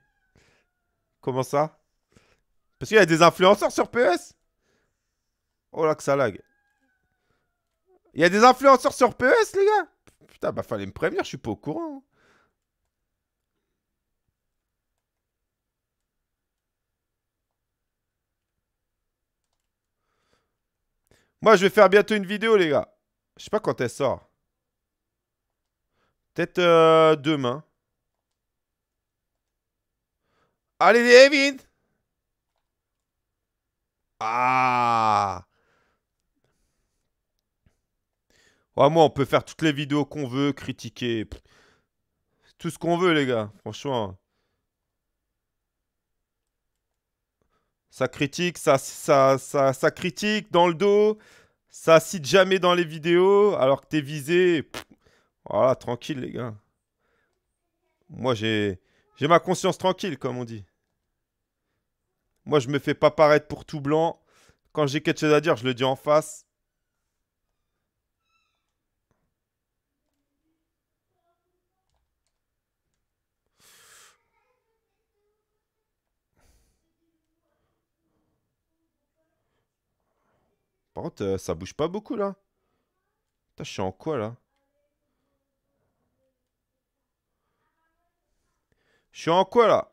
Comment ça Parce qu'il y a des influenceurs sur PES Oh là que ça lag. Il y a des influenceurs sur PES, les gars Putain, bah fallait me prévenir, je suis pas au courant. Moi, je vais faire bientôt une vidéo, les gars. Je sais pas quand elle sort. Peut-être euh, demain. Allez, David Ah Moi, on peut faire toutes les vidéos qu'on veut, critiquer. Tout ce qu'on veut, les gars. Franchement. Ça critique, ça, ça, ça, critique dans le dos. Ça cite jamais dans les vidéos alors que t'es visé. voilà, tranquille les gars. Moi j'ai j'ai ma conscience tranquille comme on dit. Moi je me fais pas paraître pour tout blanc. Quand j'ai quelque chose à dire, je le dis en face. Euh, ça bouge pas beaucoup là. je suis en quoi là Je suis en quoi là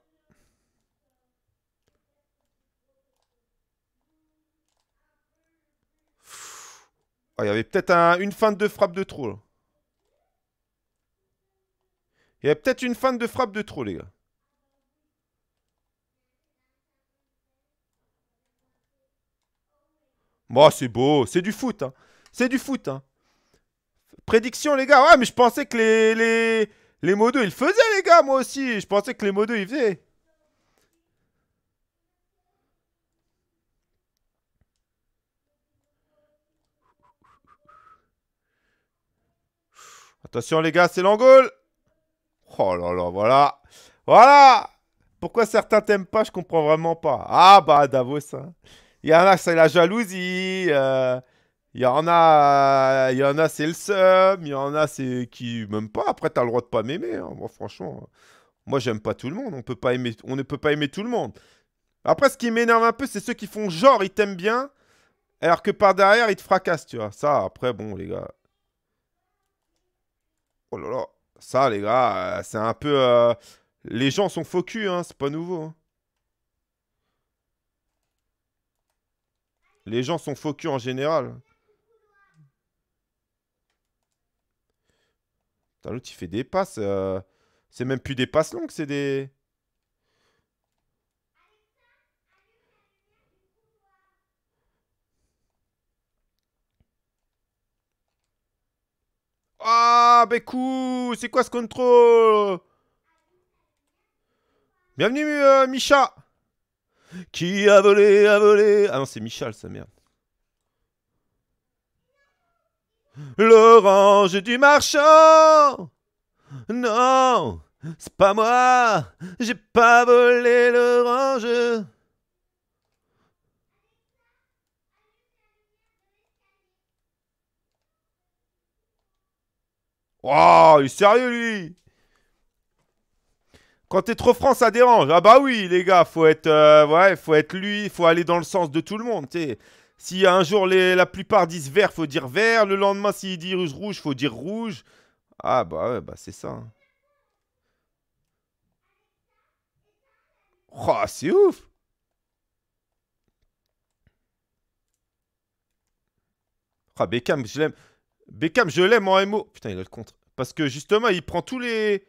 Il y avait peut-être une fin de frappe de trop. Il y avait peut-être une fin de frappe de trop, les gars. Moi, c'est beau, c'est du foot. Hein. C'est du foot. Hein. Prédiction, les gars. Ouais, mais je pensais que les, les, les modos, ils faisaient, les gars, moi aussi. Je pensais que les modos, ils faisaient. Attention, les gars, c'est l'angole. Oh là là, voilà. Voilà. Pourquoi certains t'aiment pas, je comprends vraiment pas. Ah bah, Davos, hein. Il y en a, c'est la jalousie. Euh, il y en a, il y en a, c'est le seum. Il y en a, c'est qui même pas. Après, t'as le droit de pas m'aimer. Hein. Moi, franchement, moi, j'aime pas tout le monde. On ne peut pas aimer tout le monde. Après, ce qui m'énerve un peu, c'est ceux qui font genre, ils t'aiment bien, alors que par derrière, ils te fracassent, tu vois. Ça, après, bon, les gars. Oh là là, ça, les gars, euh, c'est un peu. Euh, les gens sont faux cul, hein, c'est pas nouveau. Hein. Les gens sont focus en général. l'autre, il fait des passes. Euh, c'est même plus des passes longues, c'est des... Ah, Bekou C'est quoi ce contrôle Bienvenue, euh, Micha qui a volé, a volé Ah non, c'est Michel, sa merde. L'orange du marchand Non, c'est pas moi, j'ai pas volé l'orange. Waouh, il est sérieux lui quand t'es trop franc, ça dérange. Ah bah oui, les gars, faut être, euh, ouais, faut être lui, faut aller dans le sens de tout le monde. Si un jour la plupart disent vert, faut dire vert. Le lendemain, s'ils disent rouge, faut dire rouge. Ah bah ouais, bah c'est ça. Hein. Oh, c'est ouf Ah, Beckham, je l'aime. Beckham, je l'aime en MO. Putain, il a le contre. Parce que justement, il prend tous les...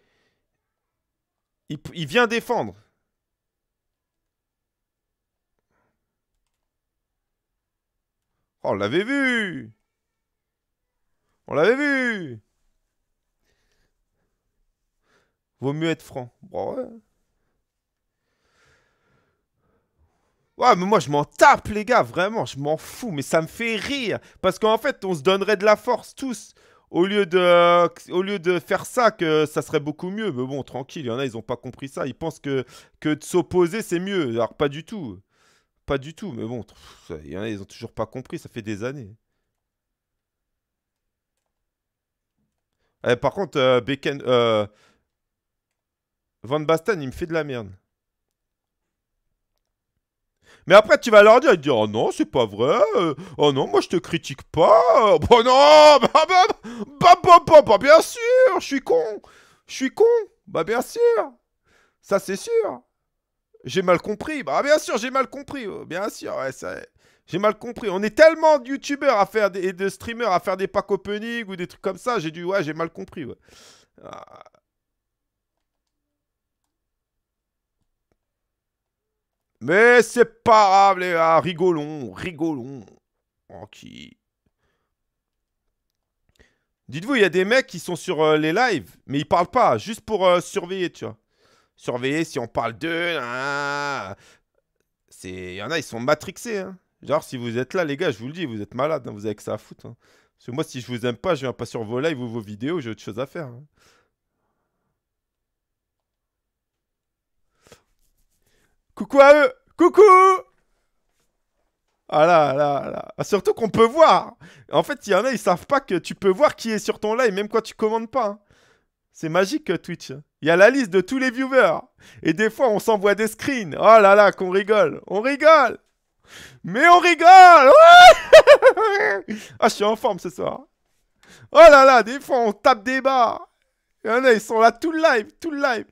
Il, vient défendre. Oh, on l'avait vu On l'avait vu Vaut mieux être franc. Ouais, mais moi je m'en tape, les gars, vraiment, je m'en fous, mais ça me fait rire. Parce qu'en fait, on se donnerait de la force tous au lieu, de, faire ça, que ça serait beaucoup mieux. Mais bon, tranquille, il y en a, ils n'ont pas compris ça. Ils pensent que, que de s'opposer, c'est mieux. Alors, pas du tout. Pas du tout, mais bon, il y en a, ils n'ont toujours pas compris. Ça fait des années. Eh, par contre, euh, euh, Van Basten, il me fait de la merde. Mais après, tu vas leur dire, ils oh non, c'est pas vrai, oh non, moi je te critique pas, oh non, bah, bah, bah, bah, bien sûr, je suis con, je suis con, bah bien sûr, ça c'est sûr. J'ai mal compris, bah bien sûr, j'ai mal compris, bien sûr, ouais, ça... J'ai mal compris. On est tellement de youtubeurs à faire des, et de streamers à faire des packs opening ou des trucs comme ça. J'ai dû, ouais, j'ai mal compris. Ouais. Mais c'est pas grave, les gars. Rigolons, rigolons. Ok. Dites-vous, il y a des mecs qui sont sur euh, les lives, mais ils parlent pas, juste pour euh, surveiller, tu vois. Surveiller si on parle d'eux. C'est, Il y en a, ils sont matrixés. Hein. Genre, si vous êtes là, les gars, je vous le dis, vous êtes malades, hein, vous avez que ça à foutre. Hein. Parce que moi, si je vous aime pas, je viens pas sur vos lives ou vos vidéos, j'ai autre chose à faire. Hein. Coucou à eux Coucou ah là, là, là. Bah, surtout qu'on peut voir. En fait, il y en a, ils savent pas que tu peux voir qui est sur ton live, même quand tu commandes pas. Hein. C'est magique, euh, Twitch. Il y a la liste de tous les viewers. Et des fois, on s'envoie des screens. Oh là là, qu'on rigole. On rigole. Mais on rigole. *laughs* ah, je suis en forme ce soir. Oh là là, des fois, on tape des barres. Il y en a, ils sont là tout le live, tout le live.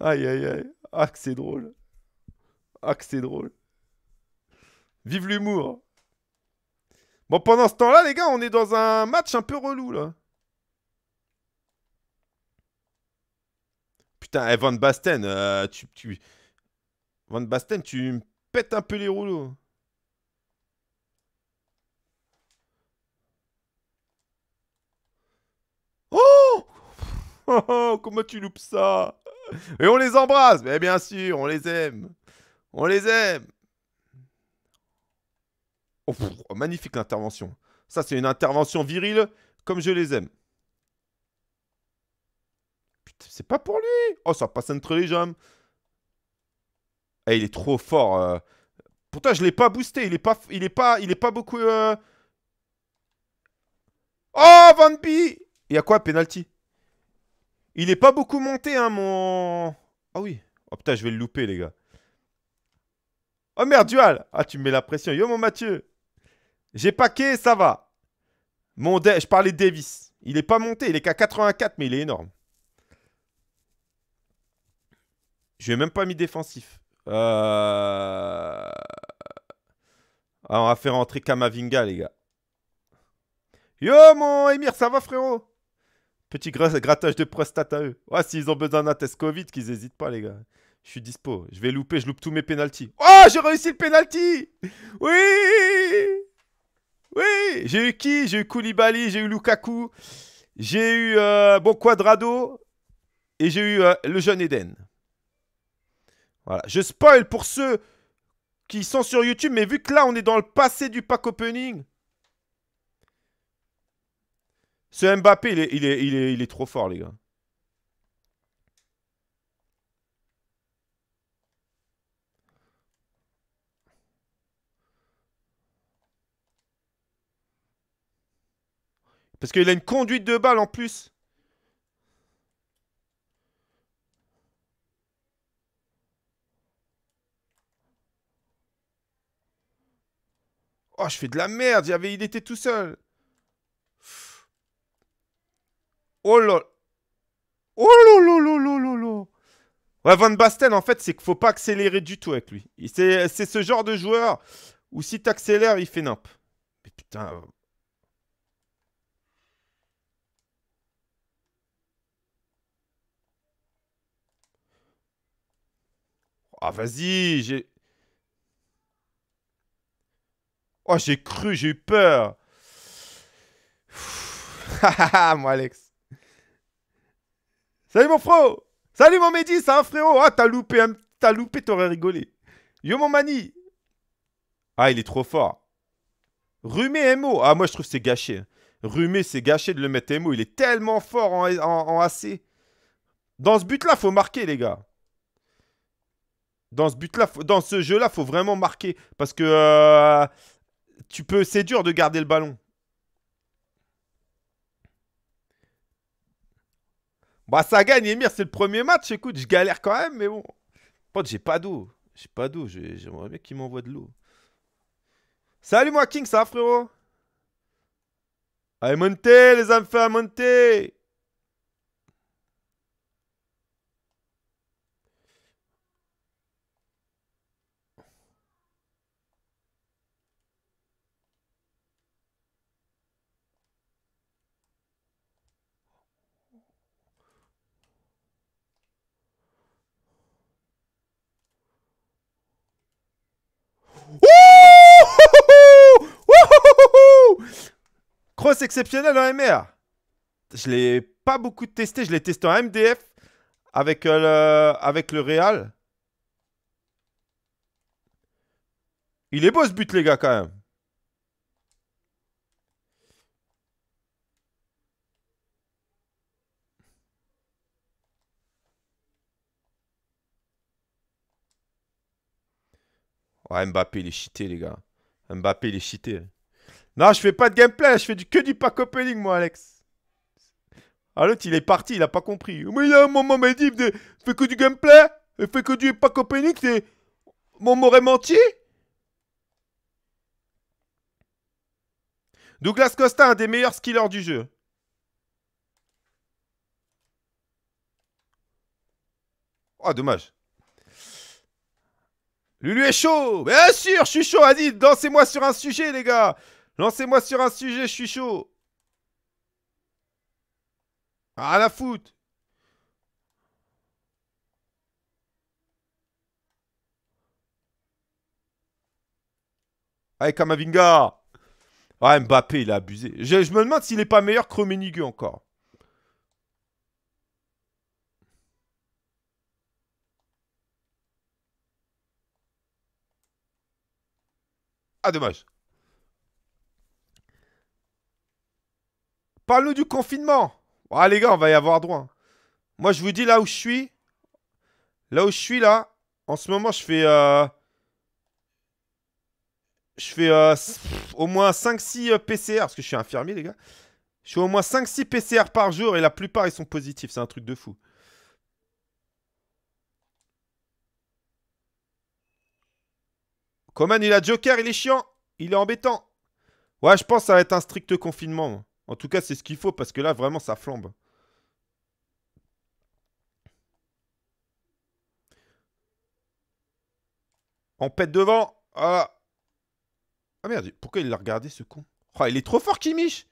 Aïe, aïe, aïe. Ah, que c'est drôle. Ah, que c'est drôle. Vive l'humour. Bon, pendant ce temps-là, les gars, on est dans un match un peu relou, là. Putain, eh, Van Basten, euh, tu, tu... Van Basten, tu me pètes un peu les rouleaux. oh, *laughs* oh Comment tu loupes ça *laughs* Et on les embrasse. Mais bien sûr, on les aime. On les aime. Oh, oh, magnifique l'intervention. Ça, c'est une intervention virile, comme je les aime. Putain, c'est pas pour lui. Oh, ça passe entre les jambes. Eh, il est trop fort. Euh. Pourtant, je l'ai pas boosté. Il est pas, il est pas, il est pas beaucoup. Euh. Oh, Van B. Il y a quoi, penalty il n'est pas beaucoup monté, hein, mon... Ah oui. Oh putain, je vais le louper, les gars. Oh merde, dual Ah, tu me mets la pression. Yo, mon Mathieu J'ai paqué, ça va. Mon Je parlais de Davis. Il est pas monté, il est qu'à 84, mais il est énorme. Je n'ai même pas mis défensif. Euh... Ah, on va faire rentrer Kamavinga, les gars. Yo, mon Emir, ça va, frérot Petit grattage de prostate à eux. Ouais, s'ils ont besoin d'un test Covid, qu'ils n'hésitent pas, les gars. Je suis dispo. Je vais louper, je loupe tous mes pénalties. Oh, j'ai réussi le pénalty Oui Oui J'ai eu qui J'ai eu Koulibaly, j'ai eu Lukaku, j'ai eu euh, bon Quadrado et j'ai eu euh, le jeune Eden. Voilà. Je spoil pour ceux qui sont sur YouTube, mais vu que là, on est dans le passé du pack opening, ce Mbappé, il est, il est, il trop fort, les gars. Parce qu'il a une conduite de balle en plus. Oh, je fais de la merde, il était tout seul. Oh là Oh là là là là Ouais, Van Basten, en fait, c'est qu'il faut pas accélérer du tout avec lui. C'est ce genre de joueur où si tu accélères, il fait nimp. Mais putain... Ah, vas-y, j'ai... Oh, j'ai cru, j'ai eu peur. *laughs* Moi, Alex. Salut mon frérot Salut mon Mehdi, cest un frérot Ah, t'as loupé, un... t'as loupé, t'aurais rigolé. Yo mon Mani Ah, il est trop fort. Rumé MO. Ah, moi, je trouve c'est gâché. Rumé, c'est gâché de le mettre MO. Il est tellement fort en, AC. Dans ce but-là, faut marquer, les gars. Dans ce but-là, dans ce jeu-là, faut vraiment marquer. Parce que euh, tu peux, c'est dur de garder le ballon. Bah, ça gagne Emir, c'est le premier match. Écoute, je galère quand même, mais bon. Pote, j'ai pas d'eau. J'ai pas d'eau. J'aimerais bien qu'il m'envoie de l'eau. Salut, moi, King, ça va, frérot Allez, montez, les enfants, montez Cross exceptionnel en MR. Je l'ai pas beaucoup testé. Je l'ai testé en MDF avec, avec le Real. Il est beau ce but, les gars, quand même. Mbappé, il est cheaté, les gars. Mbappé, il est cheaté. Non, je fais pas de gameplay, je fais que du pack opening, moi, Alex. Ah, il est parti, il a pas compris. Mais il moment maman m'a dit, fais que du gameplay, fais que du pack opening, c'est... Mon m'aurait menti Douglas Costa, un des meilleurs skillers du jeu. Oh, dommage. Lulu est chaud Bien sûr, je suis chaud, vas lancez-moi sur un sujet, les gars Lancez-moi sur un sujet, je suis chaud Ah, la foot Allez, Kamavinga Ouais, Mbappé, il a abusé. Je, me demande s'il n'est pas meilleur que encore. Ah, dommage. Parle-nous du confinement. Ah, les gars, on va y avoir droit. Hein. Moi, je vous dis là où je suis. Là où je suis, là. En ce moment, je fais. Euh, je fais euh, au moins 5-6 euh, PCR, parce que je suis infirmier, les gars. Je fais au moins 5-6 PCR par jour et la plupart, ils sont positifs. C'est un truc de fou. Coman, il a Joker, il est chiant. Il est embêtant. Ouais, je pense que ça va être un strict confinement. En tout cas, c'est ce qu'il faut parce que là, vraiment, ça flambe. On pète devant. Ah. merde, pourquoi il l'a regardé ce con oh, il est trop fort, Kimich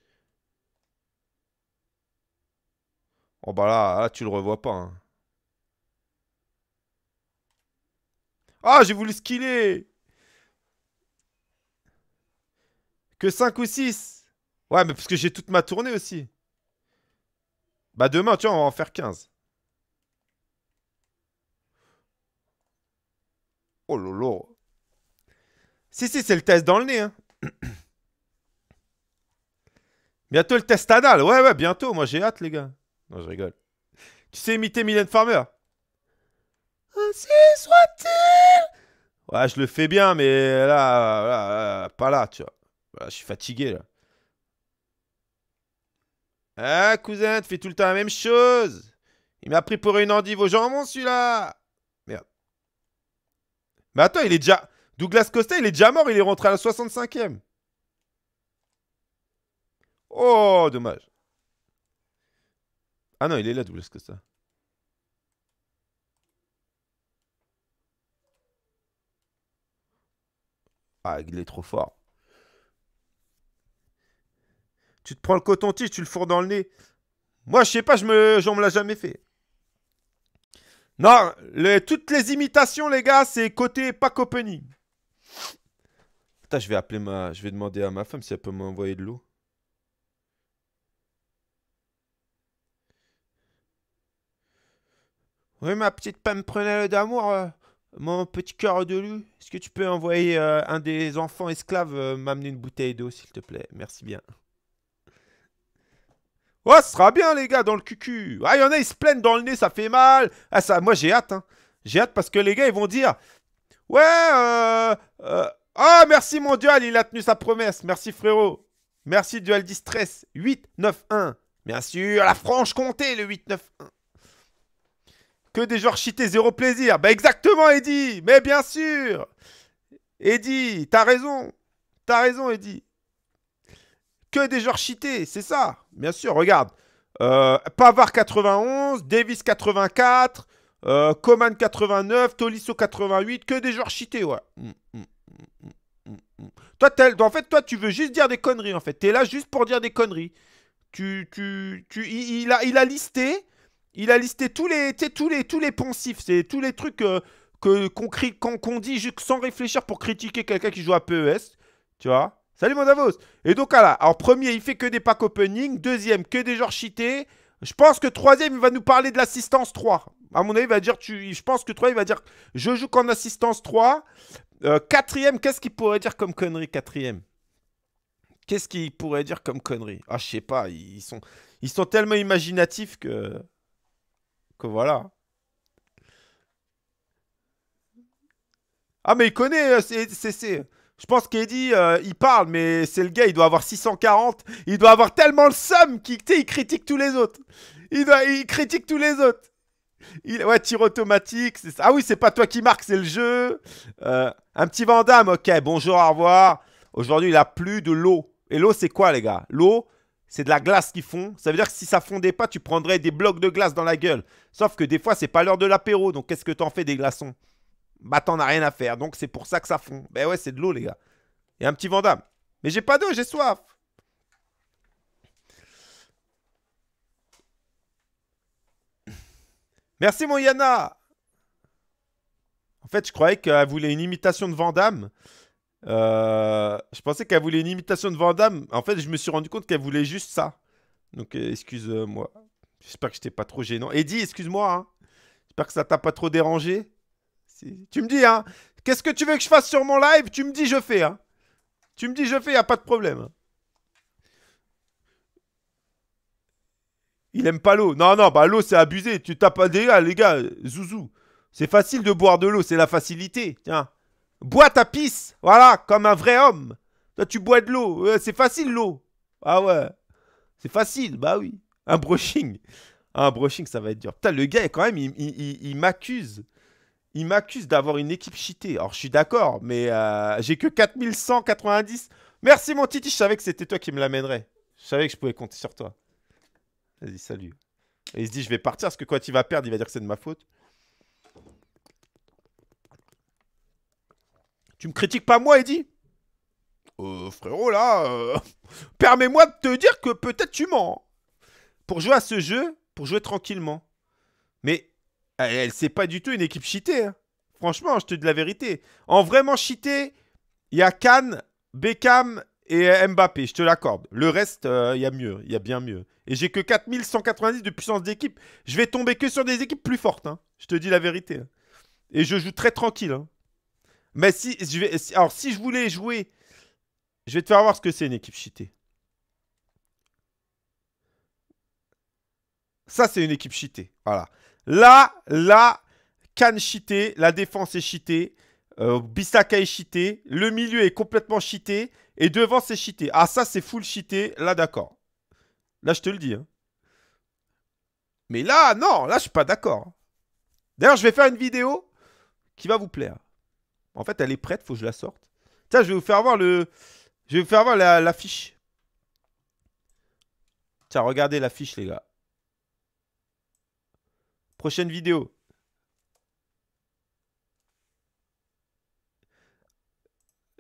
Oh bah là, là, tu le revois pas. Hein. Ah, j'ai voulu skiller Que 5 ou 6 Ouais, mais parce que j'ai toute ma tournée aussi. Bah demain, tu vois, on va en faire 15. Oh lolo. Si, si, c'est le test dans le nez. Hein. *coughs* bientôt le test anal. Ouais, ouais, bientôt. Moi, j'ai hâte, les gars. Non, je rigole. Tu sais imiter Mylène Farmer Ainsi soit-il Ouais, je le fais bien, mais là, pas là, tu vois voilà bah, je suis fatigué, là. Ah, cousin, tu fais tout le temps la même chose. Il m'a pris pour une endive au jambon, celui-là. Merde. Mais attends, il est déjà... Douglas Costa, il est déjà mort. Il est rentré à la 65e. Oh, dommage. Ah non, il est là, Douglas Costa. Ah, il est trop fort. Tu te prends le coton-tige, tu le fourres dans le nez. Moi, je sais pas, je me, j'en me l'a jamais fait. Non, les, toutes les imitations, les gars, c'est côté pack opening. Putain, je vais appeler ma, je vais demander à ma femme si elle peut m'envoyer de l'eau. Oui, ma petite pomme le d'amour, euh, mon petit cœur de loup. Est-ce que tu peux envoyer euh, un des enfants esclaves euh, m'amener une bouteille d'eau, s'il te plaît Merci bien. Oh, ce sera bien, les gars, dans le cul-cul Ah, il y en a, ils se plaignent dans le nez, ça fait mal. Ah, ça, moi, j'ai hâte. Hein. J'ai hâte parce que les gars, ils vont dire Ouais, euh. euh ah, merci, mon dual, il a tenu sa promesse. Merci, frérot. Merci, dual distress. 8-9-1. Bien sûr, la franche comptée, le 8-9-1. Que des joueurs cheatés, zéro plaisir. Bah, exactement, Eddie. Mais bien sûr. Eddie, t'as raison. T'as raison, Eddie que des joueurs cheatés, c'est ça. Bien sûr, regarde. Euh, Pavard 91, Davis 84, euh, Coman 89, Tolisso 88, que des joueurs cheatés, ouais. Mm, mm, mm, en fait, toi, tu veux juste dire des conneries, en fait. T'es là juste pour dire des conneries. Tu, il, a, il a listé, il a listé tous les, tous les, tous les poncifs, c'est tous les trucs euh, que qu'on dit sans réfléchir pour critiquer quelqu'un qui joue à PES, tu vois. Salut Davos Et donc là, alors premier, il fait que des packs opening. Deuxième, que des genres cheatés. Je pense que troisième, il va nous parler de l'assistance 3. À mon avis, il va dire, je pense que trois il va dire, je joue qu'en assistance 3. Euh, quatrième, qu'est-ce qu'il pourrait dire comme connerie, quatrième Qu'est-ce qu'il pourrait dire comme connerie Ah, je sais pas, ils sont, ils sont tellement imaginatifs que... Que voilà. Ah, mais il connaît c'est, euh, c'est je pense qu'Eddie, euh, il parle, mais c'est le gars, il doit avoir 640. Il doit avoir tellement le seum qu'il il critique tous les autres. Il, doit, il critique tous les autres. Il, ouais, tir automatique. Ah oui, c'est pas toi qui marque, c'est le jeu. Euh, un petit Vandame, ok, bonjour, au revoir. Aujourd'hui, il a plus de l'eau. Et l'eau, c'est quoi, les gars L'eau, c'est de la glace qui fond. Ça veut dire que si ça fondait pas, tu prendrais des blocs de glace dans la gueule. Sauf que des fois, c'est pas l'heure de l'apéro. Donc, qu'est-ce que t'en fais des glaçons bah t'en as rien à faire, donc c'est pour ça que ça fond. Ben ouais, c'est de l'eau, les gars. Et un petit Vandame. Mais j'ai pas d'eau, j'ai soif. Merci mon Yana En fait, je croyais qu'elle voulait une imitation de Vandame. Euh, je pensais qu'elle voulait une imitation de Vandame. En fait, je me suis rendu compte qu'elle voulait juste ça. Donc, euh, excuse-moi. J'espère que j'étais pas trop gênant. Eddie, excuse-moi. Hein. J'espère que ça t'a pas trop dérangé. Tu me dis, hein, Qu'est-ce que tu veux que je fasse sur mon live Tu me dis, je fais, hein. Tu me dis, je fais, y a pas de problème. Il aime pas l'eau. Non, non, bah l'eau, c'est abusé. Tu tapes déjà, les gars, zouzou. C'est facile de boire de l'eau, c'est la facilité. Tiens. Bois ta pisse, voilà, comme un vrai homme. Toi, tu bois de l'eau. c'est facile, l'eau. Ah ouais. C'est facile, bah oui. Un brushing. Un brushing, ça va être dur. Putain, le gars, quand même, il m'accuse il m'accuse d'avoir une équipe cheatée. Alors, je suis d'accord, mais euh, j'ai que 4190. Merci, mon Titi. Je savais que c'était toi qui me l'amènerais. Je savais que je pouvais compter sur toi. Vas-y, salut. Et il se dit, je vais partir parce que quand il va perdre, il va dire que c'est de ma faute. Tu me critiques pas, moi, Eddy euh, frérot, là, euh, *laughs* permets-moi de te dire que peut-être tu mens. Pour jouer à ce jeu, pour jouer tranquillement. Mais elle, c'est pas du tout une équipe cheatée. Hein. Franchement, je te dis la vérité. En vraiment cheaté, il y a Cannes, Beckham et euh, Mbappé, je te l'accorde. Le reste, il euh, y a mieux, il y a bien mieux. Et j'ai que 4190 de puissance d'équipe. Je vais tomber que sur des équipes plus fortes, hein. je te dis la vérité. Et je joue très tranquille. Hein. Mais si je, alors, si je voulais jouer, je vais te faire voir ce que c'est une équipe cheatée. Ça, c'est une équipe cheatée. Voilà. Là, là, Cannes cheaté, la défense est cheatée, euh, est le milieu est complètement cheaté, et devant c'est cheaté. Ah ça c'est full cheaté, là d'accord. Là je te le dis. Hein. Mais là, non, là je suis pas d'accord. D'ailleurs je vais faire une vidéo qui va vous plaire. En fait elle est prête, faut que je la sorte. Tiens, je vais vous faire voir le... Je vais vous faire la Tiens, regardez la fiche les gars. Prochaine vidéo.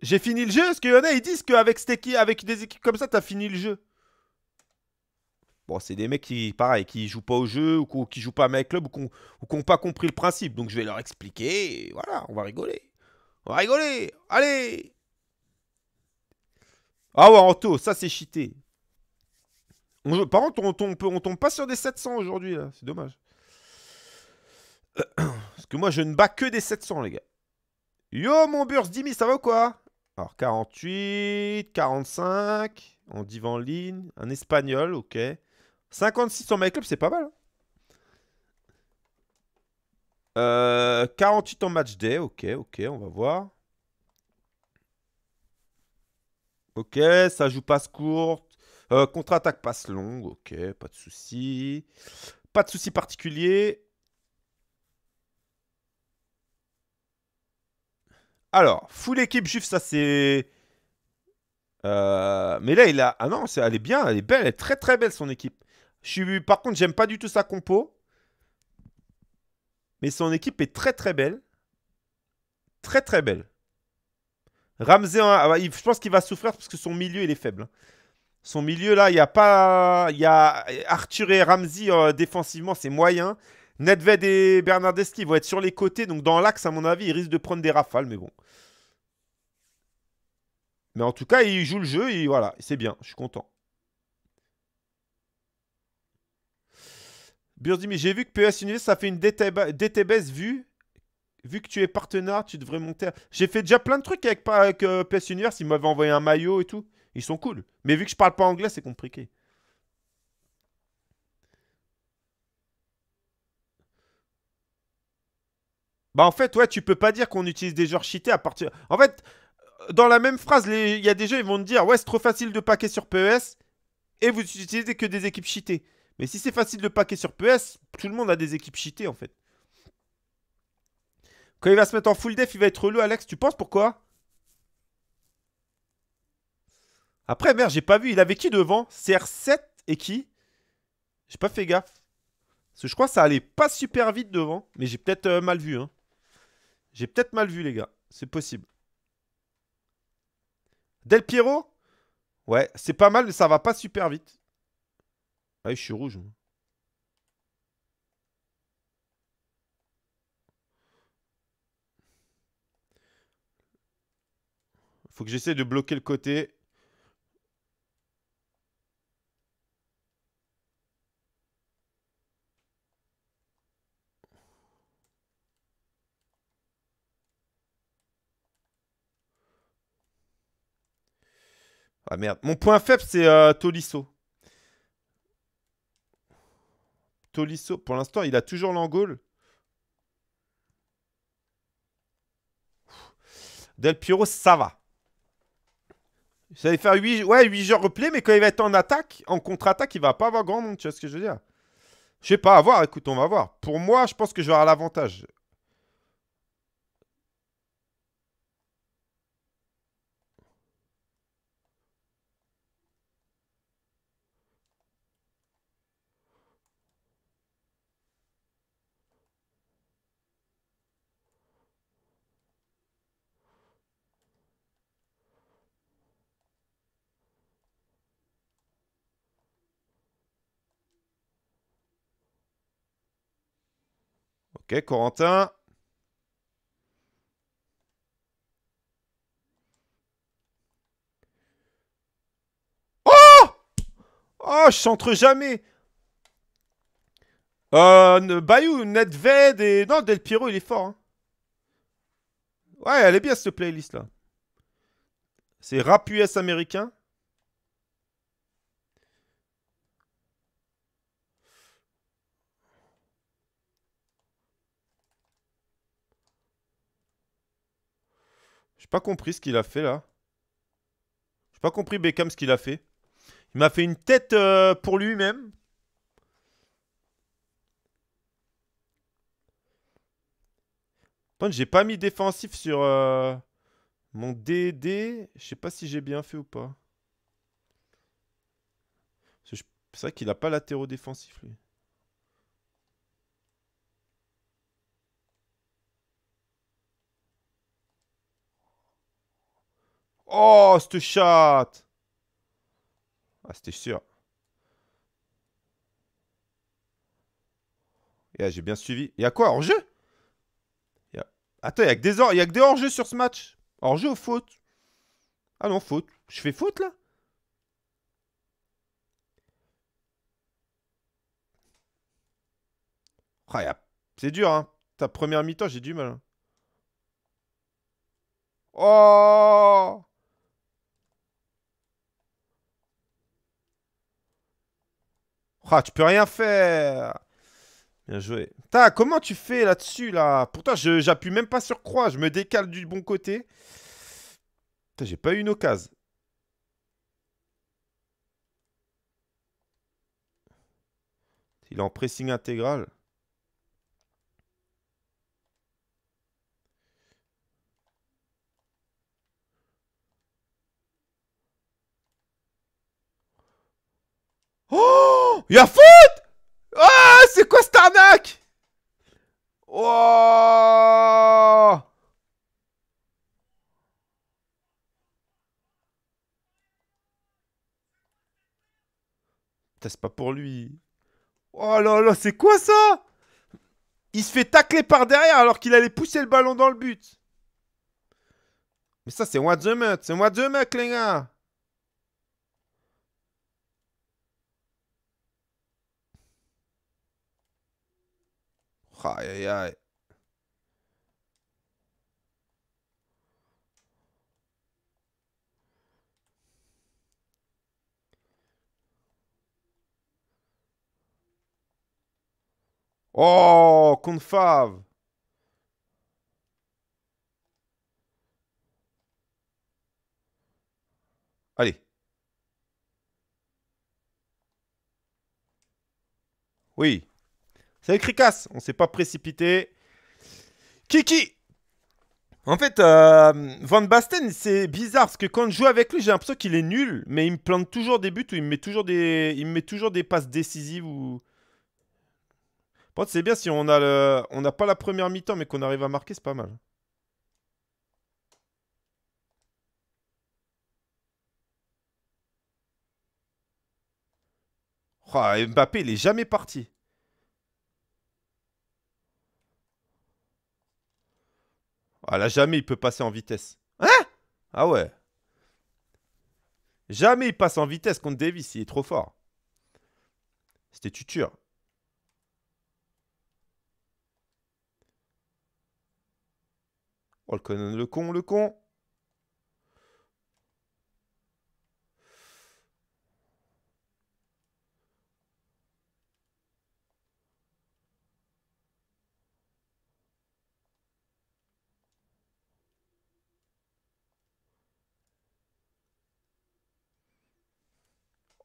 J'ai fini le jeu Parce qu'il y en a, ils disent qu'avec avec des équipes comme ça, t'as fini le jeu. Bon, c'est des mecs qui, pareil, qui jouent pas au jeu ou qui jouent pas à mes Club ou qui n'ont pas compris le principe. Donc je vais leur expliquer. voilà, on va rigoler. On va rigoler. Allez Ah ouais, Anto, ça c'est cheaté. par contre, on, ne tombe pas sur des 700 aujourd'hui, là. C'est dommage. Parce que moi, je ne bats que des 700, les gars. Yo, mon burst, 10 000, ça va ou quoi Alors, 48, 45, en divan ligne, un espagnol, ok. 56 en my club, c'est pas mal. 48 hein. euh, en match day, ok, ok, on va voir. Ok, ça joue passe courte. Euh, contre-attaque passe longue, ok, pas de souci. Pas de souci particulier. Alors, full équipe juive, ça c'est... Euh, mais là, il a... Ah non, elle est bien, elle est belle, elle est très très belle son équipe. Je Par contre, j'aime pas du tout sa compo. Mais son équipe est très très belle. Très très belle. Ramsey, hein, ah, je pense qu'il va souffrir parce que son milieu, est faible. Hein. Son milieu, là, il n'y a pas... Il y a Arthur et Ramsey euh, défensivement, c'est moyen. Nedved et Bernardeschi vont être sur les côtés. Donc dans l'axe, à mon avis, ils risquent de prendre des rafales, mais bon. Mais en tout cas, ils jouent le jeu et voilà, c'est bien, je suis content. mais j'ai vu que PS Universe, ça fait une DTBS vue. Vu que tu es partenaire, tu devrais monter. J'ai fait déjà plein de trucs avec, PS euh, Universe. Ils m'avaient envoyé un maillot et tout. Ils sont cool. Mais vu que je parle pas anglais, c'est compliqué. Bah en fait, ouais, tu peux pas dire qu'on utilise des joueurs cheatés à partir... En fait, dans la même phrase, il y a des jeux, ils vont te dire « Ouais, c'est trop facile de paquer sur PES et vous utilisez que des équipes cheatées. » Mais si c'est facile de paquer sur PES, tout le monde a des équipes cheatées, en fait. Quand il va se mettre en full def, il va être relou, Alex. Tu penses pourquoi Après, merde, j'ai pas vu. Il avait qui devant CR7 et qui J'ai pas fait gaffe. Parce que je crois que ça allait pas super vite devant. Mais j'ai peut-être euh, mal vu, hein. J'ai peut-être mal vu, les gars. C'est possible. Del Piero Ouais, c'est pas mal, mais ça va pas super vite. Ah, je suis rouge. Moi. Faut que j'essaie de bloquer le côté. Ah merde. Mon point faible, c'est euh, Tolisso. Tolisso, pour l'instant, il a toujours l'engoule. Del Piero, ça va. va faire 8, ouais, joueurs replay, mais quand il va être en attaque, en contre-attaque, il va pas avoir grand monde. Tu vois ce que je veux dire Je sais pas, à voir. Écoute, on va voir. Pour moi, je pense que je vais avoir l'avantage. Ok, Corentin. Oh, oh, je chante jamais. Euh, Bayou, Nedved et... Non, Del Piero, il est fort. Hein. Ouais, elle est bien cette playlist là. C'est rap US américain. pas compris ce qu'il a fait là. J'ai pas compris Beckham ce qu'il a fait. Il m'a fait une tête euh, pour lui-même. J'ai pas mis défensif sur euh, mon DD. Je sais pas si j'ai bien fait ou pas. C'est vrai qu'il a pas latéraux défensif lui. Oh, cette chatte Ah, c'était sûr. Et j'ai bien suivi. Il y a quoi Hors-jeu Attends, il n'y a que des, or... y a des hors-jeux sur ce match. Hors-jeu ou faute Ah non, faute. Je fais faute, là ah, C'est dur, hein. Ta première mi-temps, j'ai du mal. Hein. Oh Ah, tu peux rien faire. Bien joué. comment tu fais là-dessus, là, là Pourtant, j'appuie même pas sur croix. Je me décale du bon côté. Putain, j'ai pas eu une occasion. Il est en pressing intégral. Oh Y'a faute Ah oh, C'est quoi cette arnaque Oh c'est pas pour lui. Oh là là, c'est quoi ça Il se fait tacler par derrière alors qu'il allait pousser le ballon dans le but. Mais ça, c'est moi de c'est moi de mec, les gars Aïe, aïe, aïe. Oh, confave Allez. Oui. C'est écrit casse. On s'est pas précipité. Kiki en fait, euh, Van Basten, c'est bizarre parce que quand je joue avec lui, j'ai l'impression qu'il est nul, mais il me plante toujours des buts ou il me met toujours des, il met toujours des passes décisives ou. c'est bien si on a le, on n'a pas la première mi-temps, mais qu'on arrive à marquer, c'est pas mal. Ah, Mbappé, il est jamais parti. Ah là, jamais il peut passer en vitesse. Hein Ah ouais. Jamais il passe en vitesse contre Davis, il est trop fort. C'était tuture. Oh, le con, le con.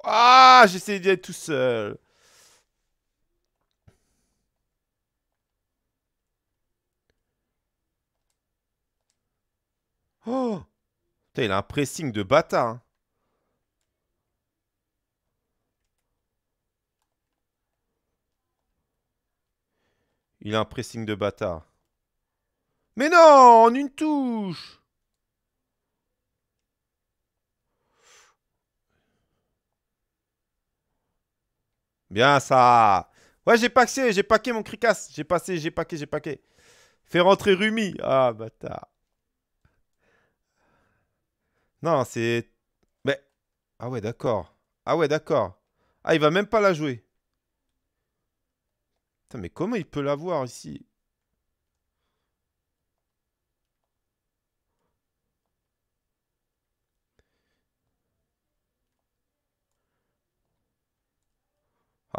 Ah, j'essaie d'y tout seul. Oh il a un pressing de bâtard. Hein. Il a un pressing de bâtard. Mais non En une touche Bien ça. Ouais, j'ai paxé, j'ai paqué mon cricasse. J'ai passé, j'ai paqué, j'ai paqué. Fais rentrer Rumi. Ah, bâtard. Non, c'est... Mais... Ah ouais, d'accord. Ah ouais, d'accord. Ah, il va même pas la jouer. Putain, mais comment il peut l'avoir ici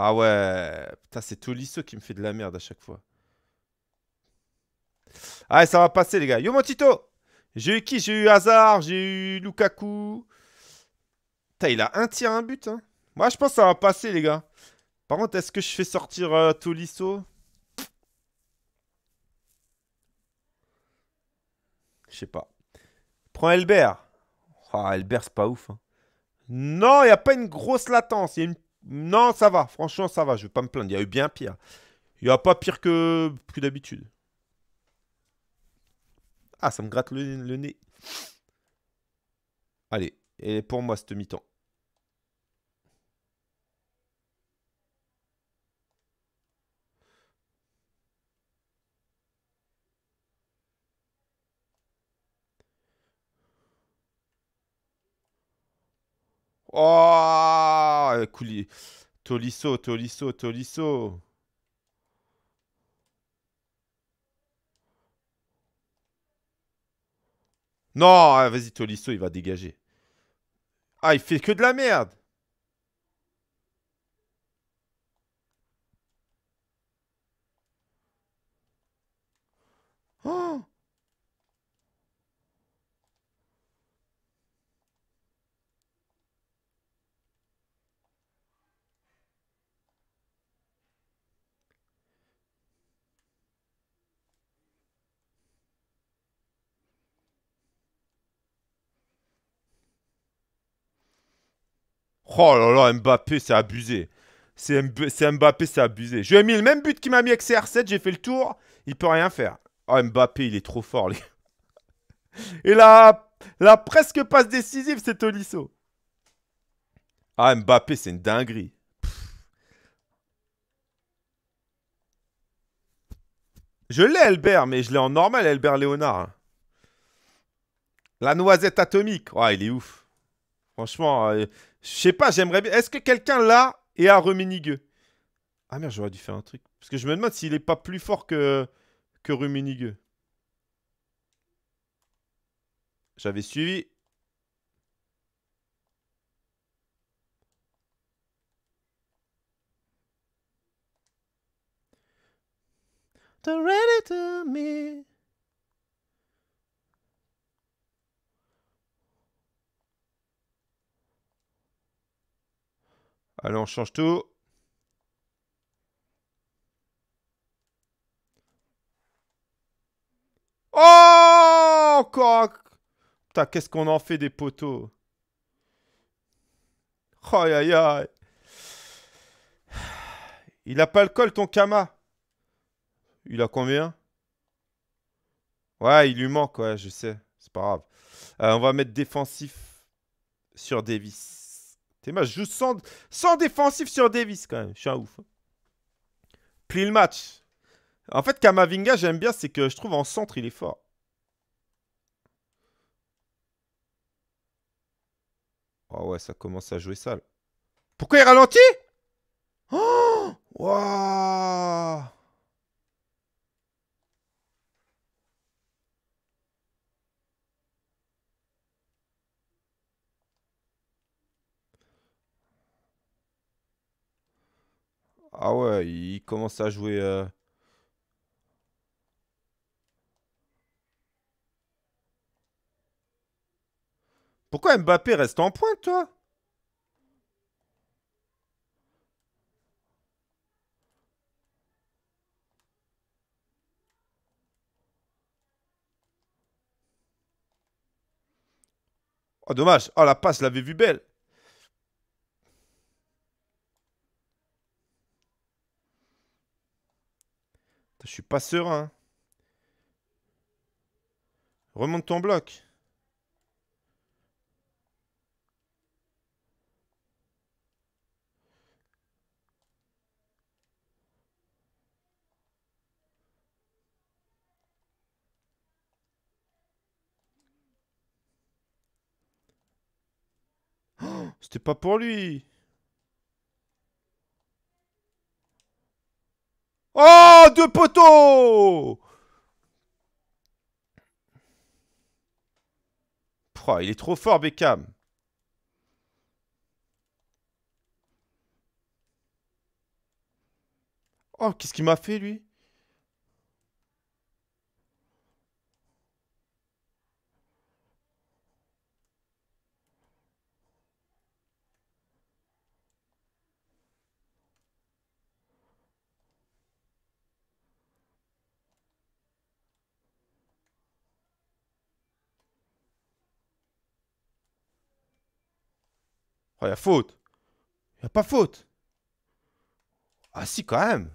Ah ouais, putain, c'est Tolisso qui me fait de la merde à chaque fois. Allez, ah, ça va passer, les gars. Yo, mon Tito J'ai eu qui J'ai eu Hazard, j'ai eu Lukaku. il a un tir, un but. Hein. Moi, je pense que ça va passer, les gars. Par contre, est-ce que je fais sortir euh, Tolisso Je sais pas. Prends Elbert. Ah, oh, Elbert, c'est pas ouf. Hein. Non, il n'y a pas une grosse latence. Il y a une non, ça va. Franchement, ça va. Je vais pas me plaindre. Il y a eu bien pire. Il n'y a pas pire que, d'habitude. Ah, ça me gratte le, nez. Allez, et pour moi, cette mi-temps. Oh euh, coulis Tolisso, Tolisso, Tolisso. Non, euh, vas-y, Tolisso, il va dégager. Ah, il fait que de la merde. Oh là là, Mbappé, c'est abusé. C'est Mbappé, c'est abusé. Je lui ai mis le même but qu'il m'a mis avec CR7, j'ai fait le tour. Il peut rien faire. Oh, Mbappé, il est trop fort, les Et la, la presque passe décisive, c'est Tolisso. Ah, Mbappé, c'est une dinguerie. Je l'ai, Albert, mais je l'ai en normal, Albert Léonard. Hein. La noisette atomique. oh, il est ouf. Franchement, euh, je sais pas, j'aimerais bien. Est-ce que quelqu'un là et à Rummenigge Ah merde, j'aurais dû faire un truc. Parce que je me demande s'il est pas plus fort que, que J'avais suivi. Allez, on change tout. Oh Encore Putain, qu'est-ce qu'on en fait des poteaux oh, Aïe aïe aïe Il a pas le col ton Kama Il a combien Ouais, il lui manque, ouais, je sais. C'est pas grave. Euh, on va mettre défensif sur Davis. T'es je joue sans, défensif sur Davis quand même. Je suis un ouf. Hein. Plie le match. En fait, Kamavinga, j'aime bien, c'est que je trouve en centre, il est fort. Oh ouais, ça commence à jouer sale. Pourquoi il ralentit Oh Ah ouais, il commence à jouer. Euh. Pourquoi Mbappé reste en pointe, toi Oh, dommage. Oh, la passe, l'avait vue belle. Je suis pas serein. Remonte ton bloc. Oh, c'était pas pour lui. Oh, deux poteaux Il est trop fort, Beckham. Oh, qu'est-ce qu'il m'a fait, lui Il y a faute. Il n'y a pas faute. Ah si, quand même.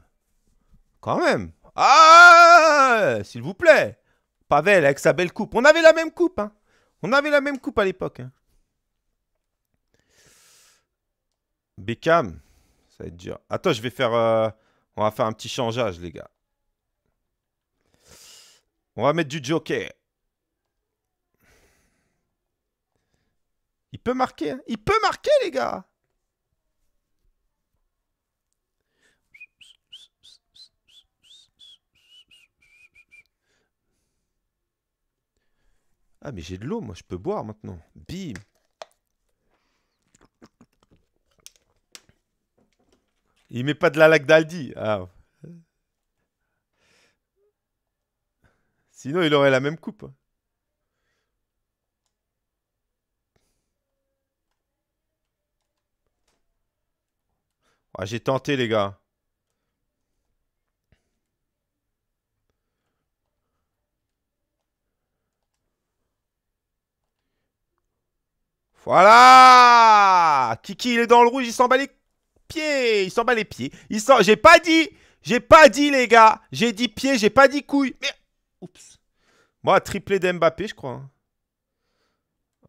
Quand même. Ah S'il vous plaît. Pavel avec sa belle coupe. On avait la même coupe. Hein. On avait la même coupe à l'époque. Hein. Beckham. Ça va être dur. Attends, je vais faire... Euh, on va faire un petit changeage, les gars. On va mettre du joker. Il peut marquer. Hein. il peut marquer, les gars. Ah, mais j'ai de l'eau, moi, je peux boire maintenant. Bim. Il met pas de la lag d'Aldi, ah. Sinon, il aurait la même coupe. Hein. Ah, j'ai tenté, les gars. Voilà Kiki, il est dans le rouge, il s'en bat les pieds Il s'en bat les pieds. Il J'ai pas dit J'ai pas dit, les gars J'ai dit pieds, j'ai pas dit couilles. Mais... Oups. Moi, triplé d'Mbappé, je crois. Hein.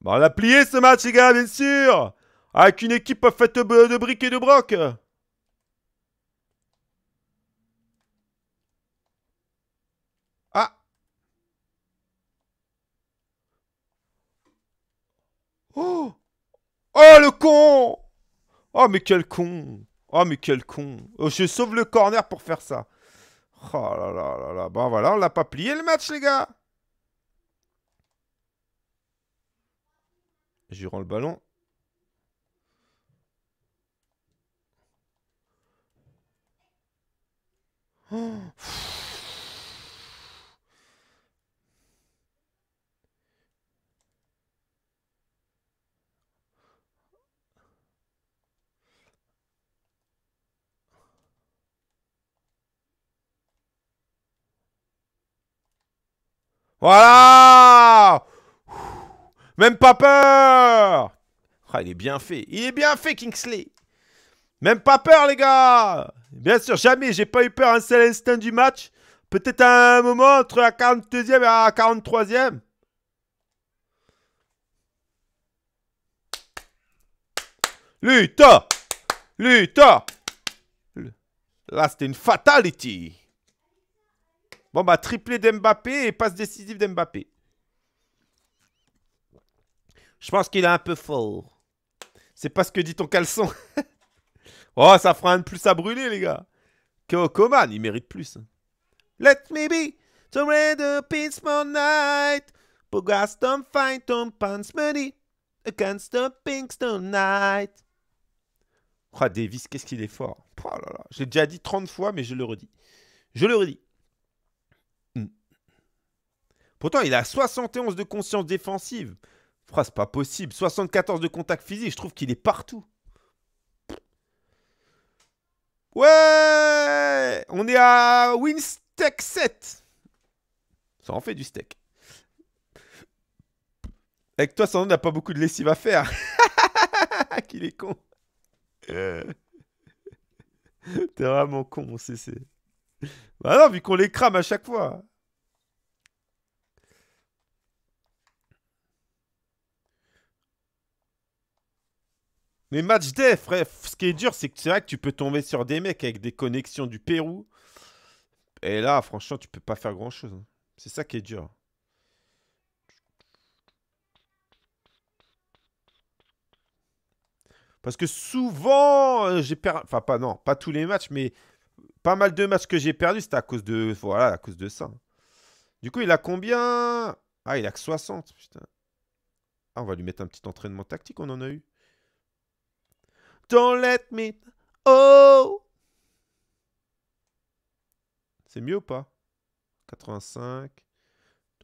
Bah, on a plié ce match, les gars, bien sûr Avec une équipe faite de briques et de broc Oh Oh le con Oh mais quel con Oh mais quel con oh, Je sauve le corner pour faire ça. Oh là là là là. Bon voilà, on l'a pas plié le match les gars. J'y rends le ballon. Oh! Voilà Même pas peur ah, Il est bien fait. Il est bien fait, Kingsley. Même pas peur, les gars Bien sûr, jamais. J'ai pas eu peur un seul instant du match. Peut-être un moment, entre la 42e et la 43e. L'UTA! L'UTA! Là, c'était une fatality Bon, bah, triplé d'Mbappé et passe décisive d'Mbappé. Je pense qu'il est un peu fort. C'est pas ce que dit ton caleçon. *laughs* oh, ça fera un de plus à brûler, les gars. Que il mérite plus. Let me be the red night. fight, pants money against the pinks tonight. Oh, Davis, qu'est-ce qu'il est fort. Oh là J'ai déjà dit 30 fois, mais je le redis. Je le redis. Pourtant, il a 71 de conscience défensive. phrase c'est pas possible. 74 de contact physique, je trouve qu'il est partout. Ouais On est à Winsteak 7. Ça en fait du steak. Avec toi, on n'a pas beaucoup de lessive à faire. *laughs* Qu'il est con. *laughs* T'es vraiment con, mon CC. Bah non, vu qu'on les crame à chaque fois. Les matchs des frère, ce qui est dur, c'est que c'est vrai que tu peux tomber sur des mecs avec des connexions du Pérou. Et là, franchement, tu peux pas faire grand chose. Hein. C'est ça qui est dur. Parce que souvent, euh, j'ai perdu. Enfin, pas non, pas tous les matchs, mais pas mal de matchs que j'ai perdu, c'était à cause de. Voilà, à cause de ça. Du coup, il a combien Ah, il a que 60, Ah, on va lui mettre un petit entraînement tactique, on en a eu. Don't let me. Oh! C'est mieux ou pas? 85.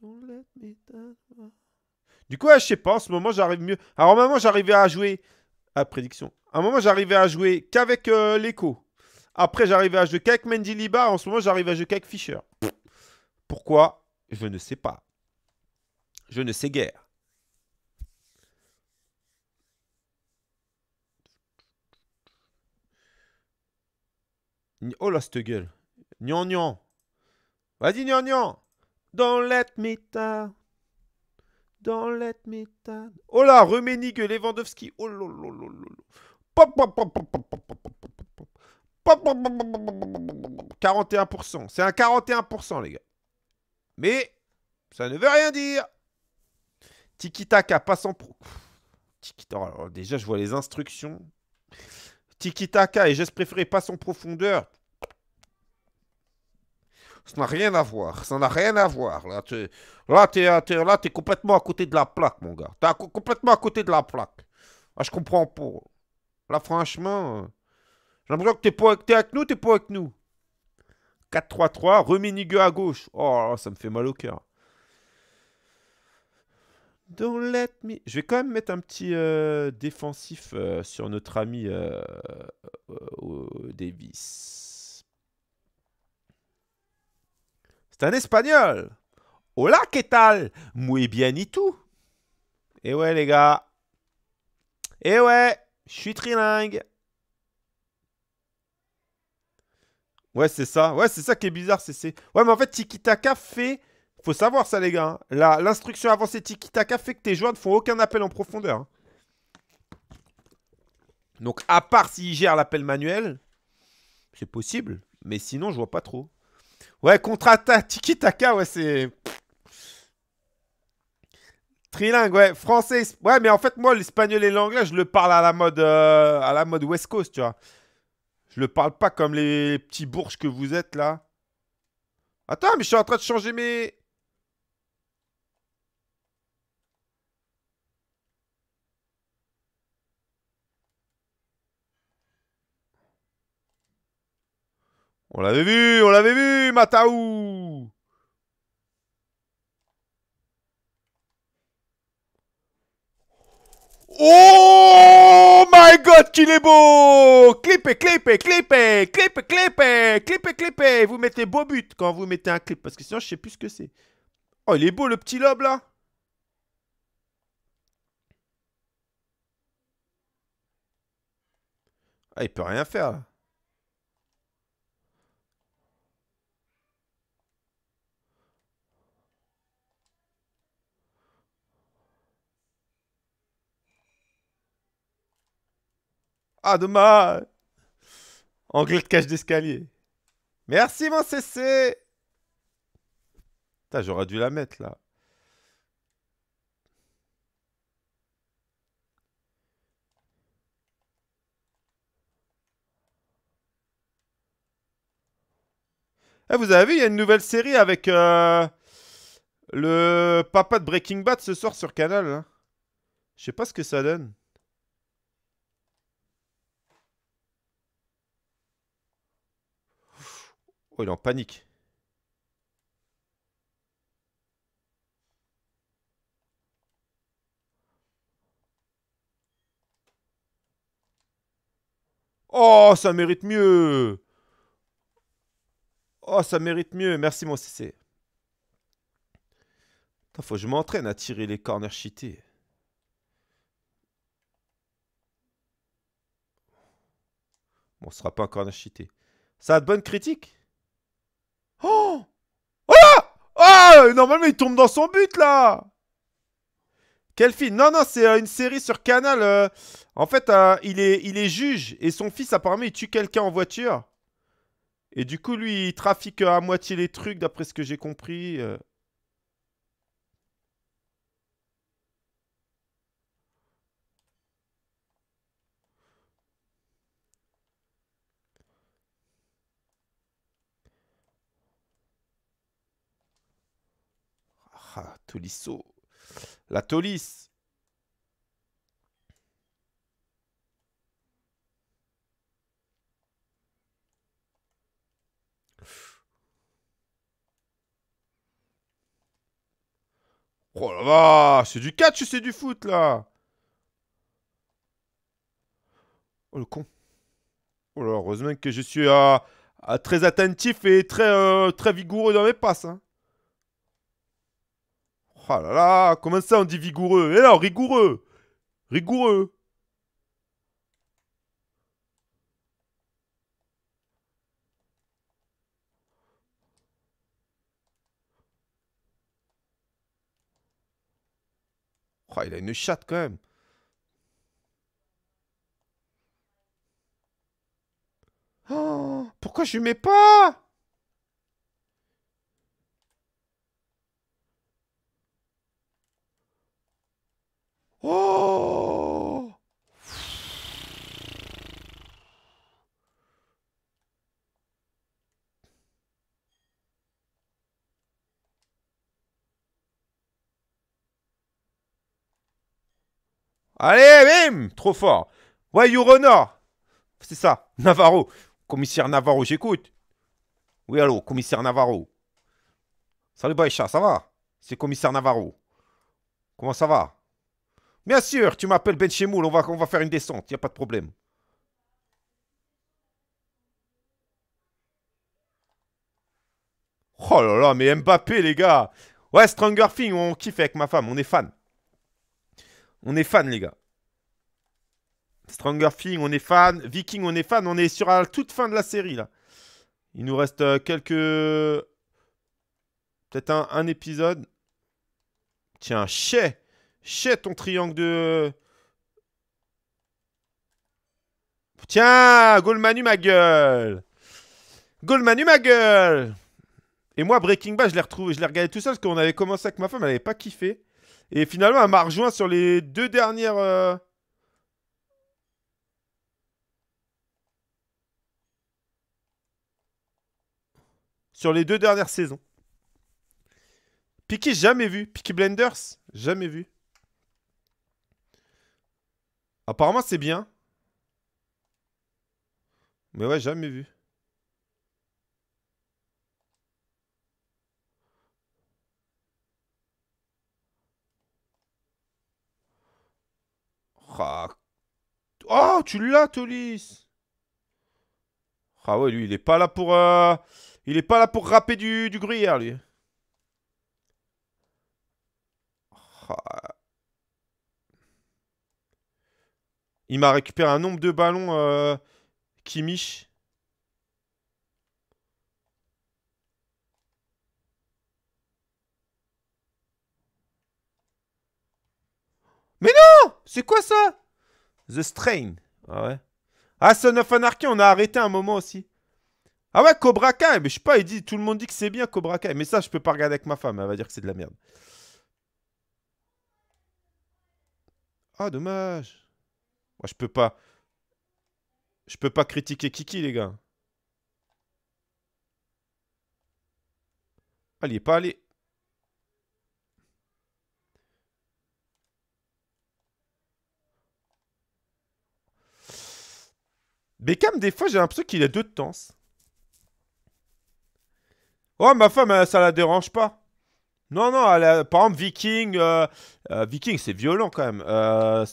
let me Du coup, je sais pas, en ce moment, j'arrive mieux. Alors, à un moment, j'arrivais à jouer. à ah, prédiction. À un moment, j'arrivais à jouer qu'avec euh, l'écho. Après, j'arrivais à jouer qu'avec Liba. En ce moment, j'arrive à jouer qu'avec Fisher Pourquoi Je ne sais pas. Je ne sais guère. Oh là, cette gueule. Gnan gnan. Vas-y, gnan gnan. Don't let me down. Don't let me down. Oh là, Ruménigue, Lewandowski. Oh là Pop, pop, pop, pop, pop, pop, pop, pop, 41%. C'est un 41%, les gars. Mais ça ne veut rien dire. Tiki-taka, sans pro. Tikita, Déjà, je vois les instructions. Tiki-taka et geste préféré pas son profondeur. Ça n'a rien à voir. Ça n'a rien à voir. Là, tu es, es, es complètement à côté de la plaque, mon gars. T'es complètement à côté de la plaque. Ah, je comprends pas. Là, franchement, euh, j'ai l'impression que t'es pas... Es avec nous, t'es pas avec nous. 4-3-3, remis Nigue à gauche. Oh, ça me fait mal au cœur. Don't let me. Je vais quand même mettre un petit euh, défensif euh, sur notre ami euh, Davis. C'est un espagnol. Hola, ¿qué tal? Muy bien y tout. Eh ouais, les gars. Eh ouais, je suis trilingue. Ouais, c'est ça. Ouais, c'est ça qui est bizarre. Ouais, mais en fait, Tikitaka fait faut savoir ça, les gars. Hein. L'instruction avancée tiki-taka fait que tes joueurs ne font aucun appel en profondeur. Hein. Donc, à part s'ils gèrent l'appel manuel, c'est possible. Mais sinon, je vois pas trop. Ouais, contre-attaque, tiki-taka, ouais, c'est... Trilingue, ouais. Français. Ouais, mais en fait, moi, l'espagnol et l'anglais, je le parle à la mode euh, à la mode West Coast, tu vois. Je le parle pas comme les petits bourges que vous êtes là. Attends, mais je suis en train de changer mes. On l'avait vu, on l'avait vu, Mataou Oh my god, qu'il est beau Clippez, clipé, clipé Clipé, clipé clippez, clipé Vous mettez beau but quand vous mettez un clip, parce que sinon je sais plus ce que c'est. Oh, il est beau le petit lobe là Ah, il peut rien faire là. Ah, dommage. Anglais de cache d'escalier. Merci, mon CC. Putain, j'aurais dû la mettre, là. Eh, vous avez vu, il y a une nouvelle série avec euh, le papa de Breaking Bad ce soir sur Canal. Hein. Je sais pas ce que ça donne. il en panique. Oh, ça mérite mieux Oh, ça mérite mieux. Merci, mon CC. faut je m'entraîne à tirer les corners cheatés. Bon, ce sera pas un corner cheaté. Ça a de bonnes critiques Oh Oh Oh Normalement, il tombe dans son but, là Quel film Non, non, c'est euh, une série sur Canal. Euh. En fait, euh, il, est, il est juge et son fils, apparemment, il tue quelqu'un en voiture. Et du coup, lui, il trafique à moitié les trucs, d'après ce que j'ai compris. Ah, Tolisso. La Tolis. Oh là là c'est du catch, c'est du foot là. Oh le con. Oh là, heureusement que je suis euh, euh, très attentif et très, euh, très vigoureux dans mes passes. Hein. Oh là là, comment ça on dit vigoureux Eh là, rigoureux Rigoureux Oh, il a une chatte quand même. Oh, pourquoi je mets pas Oh Allez, bim Trop fort. Ouais, renard. C'est ça, Navarro. Commissaire Navarro, j'écoute. Oui, allô, commissaire Navarro. Salut Baïcha, ça va C'est commissaire Navarro. Comment ça va Bien sûr, tu m'appelles Benchemoul, on va, on va faire une descente, il n'y a pas de problème. Oh là là, mais Mbappé, les gars Ouais, Stronger Things, on kiffe avec ma femme, on est fan. On est fan, les gars. Stronger Things, on est fan. Viking, on est fan. On est sur la toute fin de la série, là. Il nous reste euh, quelques... Peut-être un, épisode. Tiens, Chez Shit, ton triangle de... Tiens, Goldmanu ma gueule Goldmanu ma gueule Et moi, Breaking Bad, je l'ai retrouvé, je l'ai regardé tout seul parce qu'on avait commencé avec ma femme, elle avait pas kiffé. Et finalement, elle m'a rejoint sur les deux dernières... Euh, sur les deux dernières saisons. Piki jamais vu. Piki Blenders, jamais vu. Apparemment, c'est bien. Mais ouais, jamais vu. Oh, tu l'as, Tolis Ah ouais, lui, il est pas là pour... Euh, il est pas là pour rapper du, du gruyère, lui. Ah. Il m'a récupéré un nombre de ballons, euh, Mais non C'est quoi ça The Strain. Ah ouais. Ah, Son of Anarchy, on a arrêté un moment aussi. Ah ouais, Cobra Kai, mais je sais pas, il dit, tout le monde dit que c'est bien Cobra Kai, mais ça je peux pas regarder avec ma femme, elle va dire que c'est de la merde. Ah dommage je peux pas. Je peux pas critiquer Kiki, les gars. Allez, ah, pas allez. Beckham, des fois, j'ai l'impression qu'il a deux de temps. Oh, ma femme, ça la dérange pas. Non, non, par exemple, Viking, euh, euh, Viking, c'est violent quand même. Euh,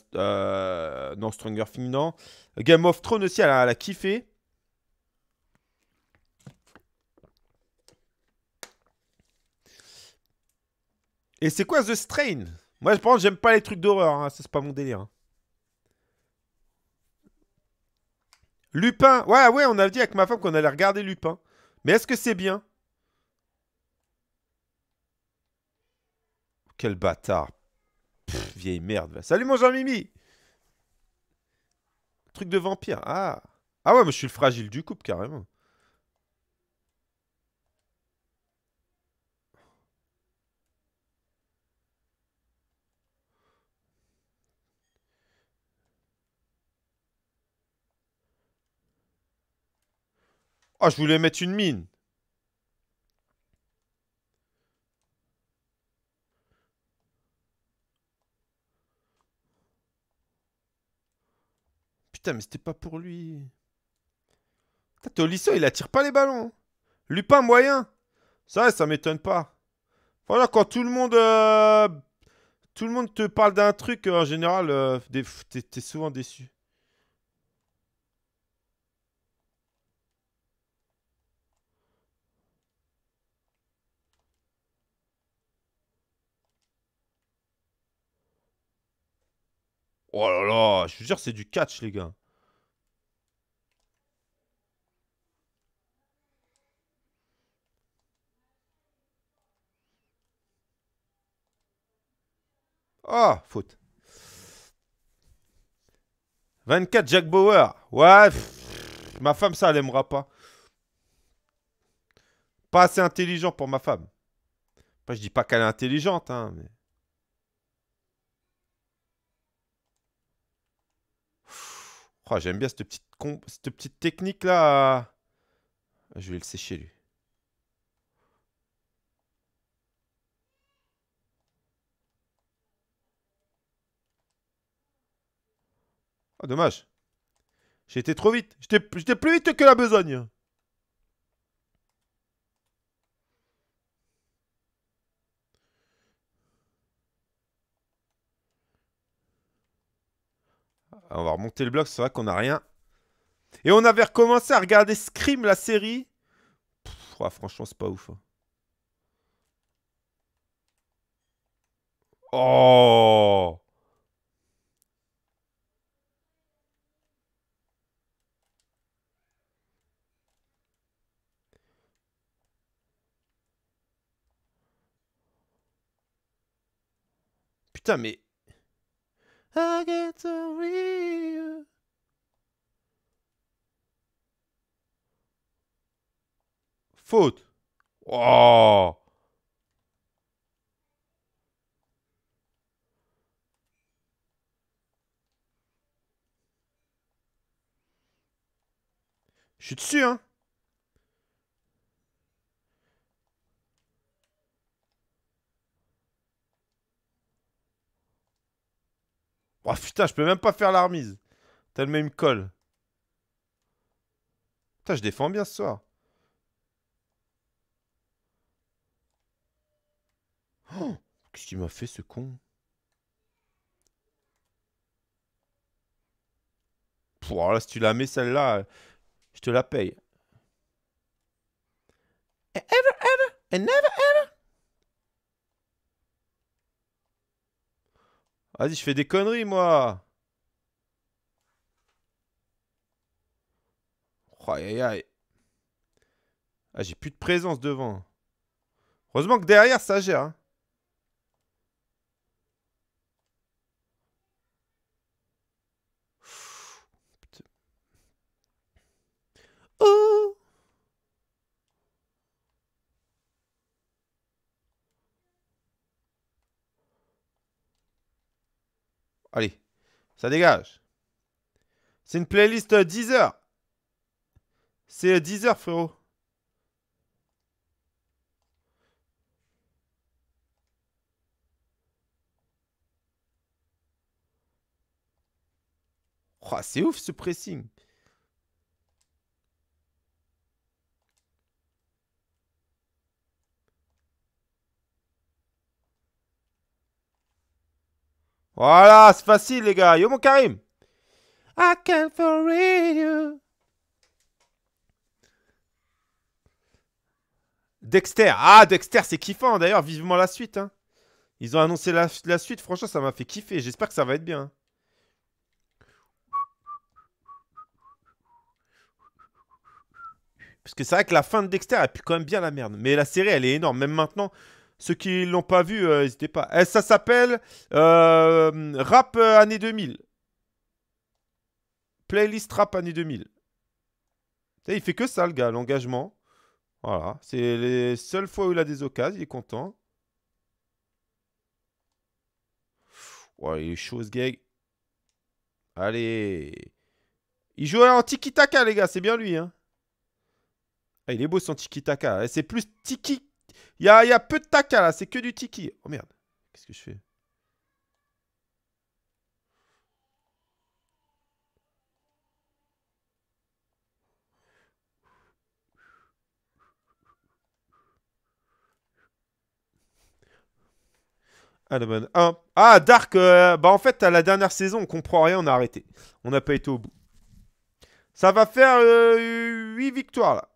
non, Stronger Things, non. Game of Thrones aussi, elle a, kiffé. Et c'est quoi The Strain Moi, je pense, j'aime pas les trucs d'horreur, hein, ça c'est pas mon délire. Hein. Lupin, ouais, ouais, on a dit avec ma femme qu'on allait regarder Lupin. Mais est-ce que c'est bien Quel bâtard. vieille merde. Salut mon Jean-Mimi Truc de vampire. Ah Ah ouais, mais je suis le fragile du couple, carrément. Ah, je voulais mettre une mine Putain, mais c'était pas pour lui. au Tolisso, il attire pas les ballons. Lupin moyen. Ça, ça m'étonne pas. Voilà, quand tout le monde. Euh, tout le monde te parle d'un truc, en général, euh, t'es souvent déçu. Oh là là, je vous jure, c'est du catch, les gars. oh, faute. 24, Jack Bauer. Ouais, ma femme, ça, elle aimera pas. Pas assez intelligent pour ma femme. je dis pas qu'elle est intelligente, hein, mais... Oh, j'aime bien cette petite, cette petite technique là. Je vais le sécher lui. Oh, dommage. J'étais trop vite. J'étais plus vite que la besogne. on va remonter le bloc, c'est vrai qu'on n'a rien. Et on avait recommencé à regarder Scream, la série. franchement, c'est pas ouf. Hein. Oh Putain, mais... I get to read you. Faute. Oh. Je suis dessus, hein Oh putain, je peux même pas faire la remise. t'as le même colle. Putain, je défends bien ce soir. Oh, qu'est-ce qu'il m'a fait ce con Pouah, là, si tu la mets celle-là, je te la paye. ever, ever, and never, ever. Vas-y, je fais des conneries, moi. Oh, aïe, aïe, aïe. Ah, j'ai plus de présence devant. Heureusement que derrière, ça gère. Hein. Allez, ça dégage. C'est une playlist 10 heures. C'est 10 heures, frérot. c'est ouf ce pressing. Voilà, c'est facile, les gars. Yo, mon Karim. I for you. Dexter. Ah, Dexter, c'est kiffant. Hein. D'ailleurs, vivement la suite. Hein. Ils ont annoncé la, suite. Franchement, ça m'a fait kiffer. J'espère que ça va être bien. Hein. Parce que c'est vrai que la fin de Dexter, a pu quand même bien la merde. Mais la série, elle est énorme. Même maintenant, ceux qui ne l'ont pas vu, euh, n'hésitez pas. Eh, ça s'appelle euh, Rap euh, année 2000. Playlist Rap année 2000. Et il fait que ça, le gars, l'engagement. Voilà, c'est les seules fois où il a des occasions, il est content. Ouais, il est chaud, gag. Allez. Il joue en tiki-taka, les gars, c'est bien lui. Hein. Ah, il est beau son tiki-taka. Eh, c'est plus tiki il y a, peu de taka là, c'est que du tiki. Oh merde, qu'est-ce que je fais ah, ah, Dark, euh, bah en fait, à la dernière saison, on comprend rien, on a arrêté. On n'a pas été au bout. Ça va faire 8 euh, victoires là.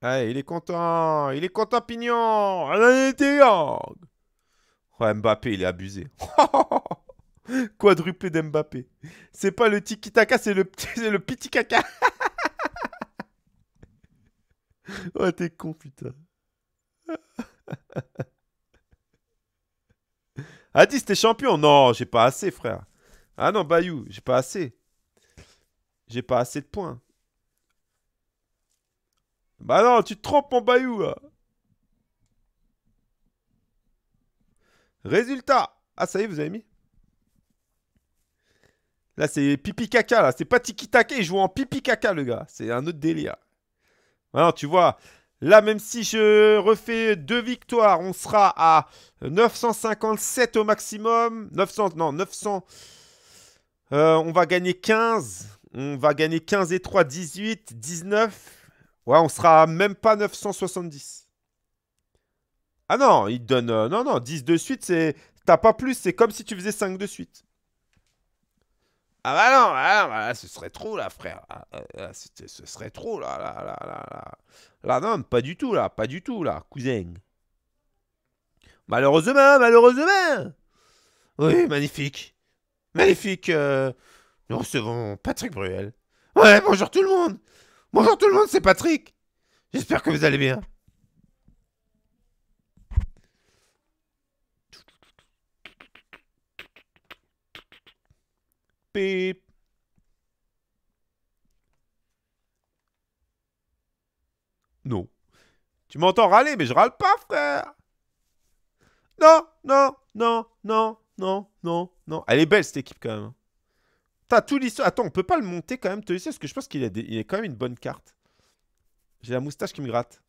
Allez, eh, il est content. Il est content, Pignon. Oh, Mbappé, il est abusé. *laughs* Quadruplé d'Mbappé. C'est pas le tiki-taka, c'est le, petit, *laughs* le petit caca. *laughs* t'es con, putain. Ah, dis, t'es champion Non, j'ai pas assez, frère. Ah non, Bayou, j'ai pas assez. J'ai pas assez de points. Bah non, tu te trompes, mon Bayou, Résultat. Ah, ça y est, vous avez mis Là, c'est pipi caca, là. C'est pas tiki taka, il joue en pipi caca, le gars. C'est un autre délire. Bah non, tu vois, là, même si je refais deux victoires, on sera à 957 au maximum. 900, non, 900. Euh, on va gagner 15. On va gagner 15 et 3, 18, 19. Ouais, on sera même pas 970. Ah non, il donne... Euh, non, non, 10 de suite, c'est... T'as pas plus, c'est comme si tu faisais 5 de suite. Ah bah non, ah bah ce serait trop là, frère. Ah, euh, euh, ce serait trop là, là, là, là, là. non, pas du tout là, pas du tout là, cousin. Malheureusement, malheureusement. Oui, magnifique. Magnifique. nous recevons Patrick Bruel. Ouais, bonjour tout le monde. Bonjour tout le monde, c'est Patrick. J'espère que vous allez bien. Pip. Non. Tu m'entends râler, mais je râle pas, frère. Non, non, non, non, non, non, non. Elle est belle cette équipe quand même. Hein. T'as tout l'histoire. Attends, on peut pas le monter quand même, te parce que je pense qu'il a, quand même une bonne carte. J'ai la moustache qui me gratte.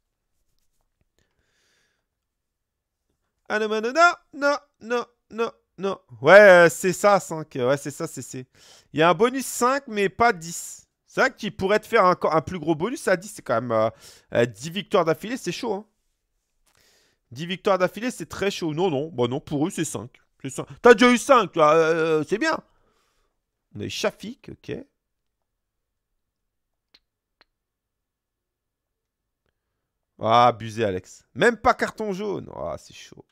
Ah non, non, non, non, non, non, non. Ouais, euh, c'est ça, 5. Euh, ouais, c'est ça, c'est c'est. Il y a un bonus 5, mais pas 10. C'est vrai qu'il pourrait te faire un, un, plus gros bonus à 10. C'est quand même 10 euh, victoires d'affilée, c'est chaud. Hein. 10 victoires d'affilée, c'est très chaud. Non, non, bon bah non, pour eux, c'est 5. T'as déjà eu 5, c'est bien. On a eu Shafik, ok. Ah, abusé, Alex. Même pas carton jaune. Ah, c'est chaud.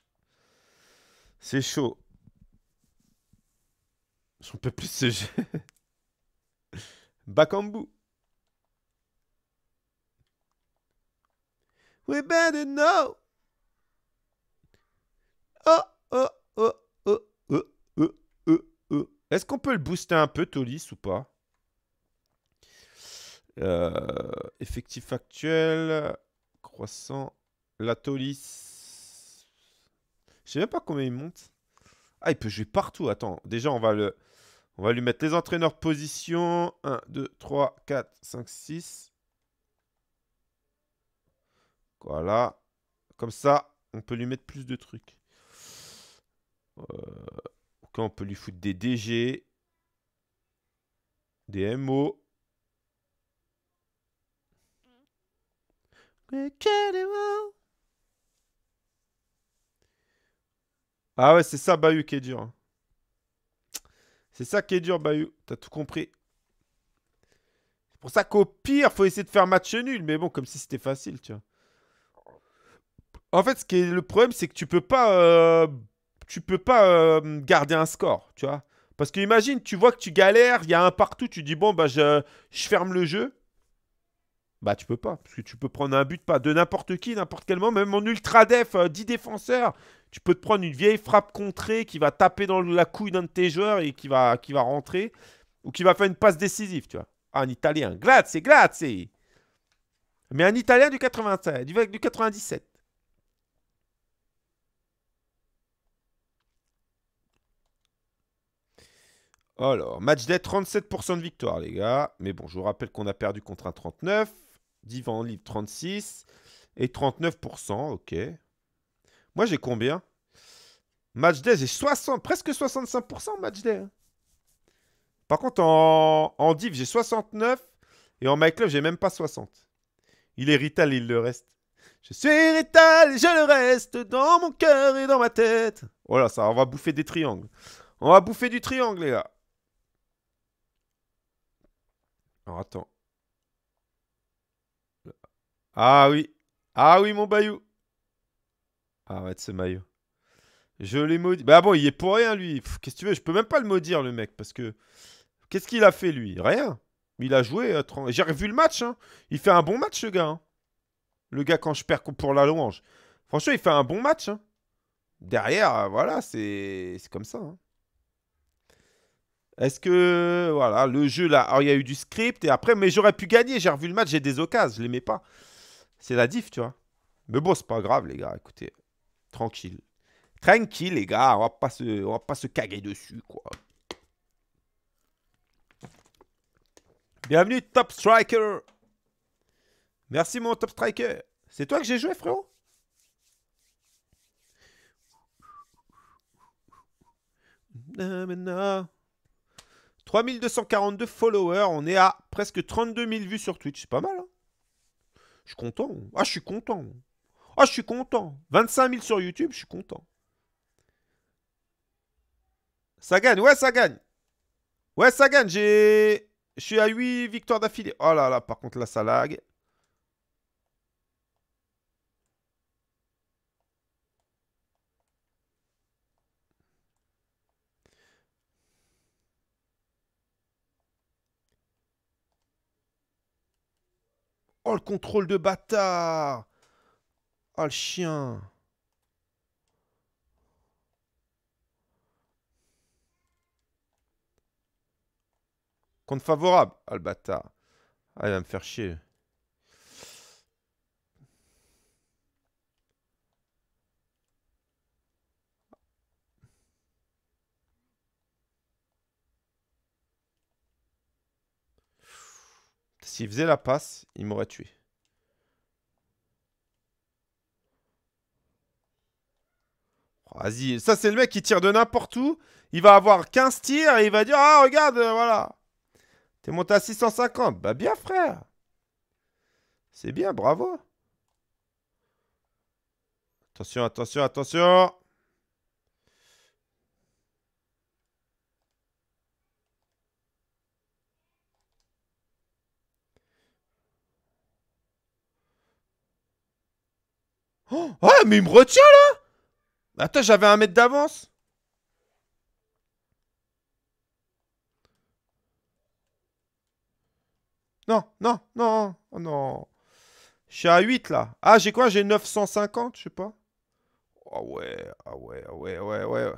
C'est chaud. J'en peux plus ce jeu. Bakambu. We better know. Oh, oh, oh. Est-ce qu'on peut le booster un peu, Tolis, ou pas euh, Effectif actuel, croissant, la Tolis. Je sais même pas combien il monte. Ah, il peut jouer partout. Attends, déjà, on va le... On va lui mettre les entraîneurs position. 1, 2, 3, 4, 5, 6. Voilà. Comme ça, on peut lui mettre plus de trucs. Euh on peut lui foutre des DG, des MO. Ah ouais, c'est ça, Bayou, qui est dur. Hein. C'est ça qui est dur, Bayou. T'as tout compris. C'est pour ça qu'au pire, faut essayer de faire match nul. Mais bon, comme si c'était facile, tu vois. En fait, ce qui est le problème, c'est que tu peux pas euh, tu peux pas euh, garder un score, tu vois. Parce que imagine, tu vois que tu galères, il y a un partout, tu dis bon bah je, ferme le jeu. Bah tu peux pas, parce que tu peux prendre un but pas de n'importe qui, n'importe quel moment, même en ultra def, 10 euh, défenseurs, tu peux te prendre une vieille frappe contrée qui va taper dans la couille d'un de tes joueurs et qui va, qui va rentrer, ou qui va faire une passe décisive, tu vois. Ah, un italien, grazie, grazie. Mais un italien du du 97. Alors, match day, 37% de victoire, les gars. Mais bon, je vous rappelle qu'on a perdu contre un 39. Divan livre, 36. Et 39%, ok. Moi, j'ai combien Match day, j'ai 60, presque 65% match day. Hein. Par contre, en, en div, j'ai 69. Et en my club, j'ai même pas 60. Il est Rital, il le reste. Je suis Rital, je le reste dans mon cœur et dans ma tête. Voilà, ça, on va bouffer des triangles. On va bouffer du triangle, les gars. Alors attends. Ah oui. Ah oui, mon Bayou. Arrête ce maillot. Je l'ai maudit. Bah bon, il est pour rien, lui. Qu'est-ce que tu veux Je peux même pas le maudire, le mec, parce que. Qu'est-ce qu'il a fait, lui Rien. Il a joué. Euh, J'ai revu le match. Hein. Il fait un bon match, ce gars. Hein. Le gars, quand je perds pour la louange. Franchement, il fait un bon match. Hein. Derrière, euh, voilà, c'est comme ça. Est-ce que, voilà, le jeu là, il y a eu du script et après, mais j'aurais pu gagner, j'ai revu le match, j'ai des occasions, je l'aimais pas. C'est la diff, tu vois. Mais bon, c'est pas grave, les gars, écoutez, tranquille. Tranquille, les gars, on va pas on va pas se caguer dessus, quoi. Bienvenue, Top Striker. Merci, mon Top Striker. C'est toi que j'ai joué, frérot non, 3242 followers, on est à presque 32 000 vues sur Twitch, c'est pas mal. Hein. je suis content. Ah, je suis content. Ah, je suis content. 25 000 sur YouTube, je suis content. Ça gagne, ouais, ça gagne. Ouais, ça gagne, j'ai... Je suis à 8 victoires d'affilée. Oh là là, par contre, là, ça lag. le contrôle de bâtard Ah, le chien Compte favorable. Ah, le bâtard. Ah, il va me faire chier. S'il faisait la passe, il m'aurait tué. Oh, vas-y, ça c'est le mec qui tire de n'importe où. Il va avoir 15 tirs et il va dire Ah, regarde, euh, voilà. T'es monté à 650. Bah, bien, frère. C'est bien, bravo. Attention, attention, attention. Oh, ah, mais il me retient là bah, Attends, j'avais un mètre d'avance. Non, non, non, oh, non. Je suis à 8 là. Ah, j'ai quoi J'ai 950, je sais pas. Ah ouais, ah ouais, ah ouais, ouais, ouais. ouais.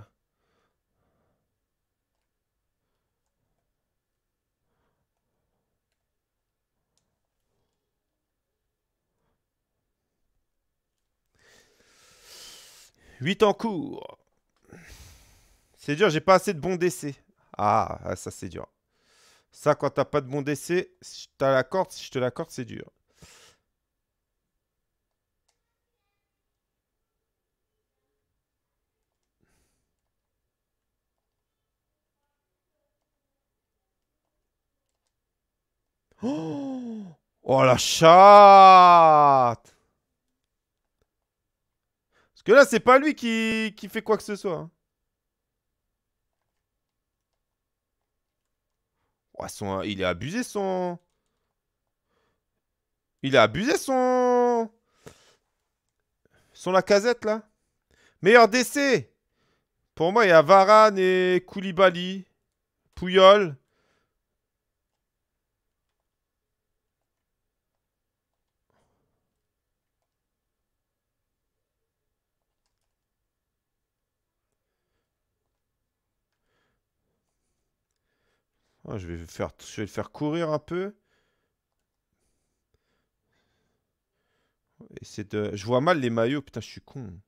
8 en cours. C'est dur, j'ai pas assez de bons décès. Ah, ah, ça c'est dur. Ça, quand t'as pas de bons décès, si la corde, si je te l'accorde, c'est dur. Oh, oh la chatte c'est pas lui qui... fait quoi que ce soit. Hein. Il a abusé son... Il a abusé son... Son la casette, là. Meilleur décès Pour moi, il y a Varane et Koulibaly. Pouyol. Ah, je, vais le faire courir un peu. Je vois mal les maillots, putain, je suis con.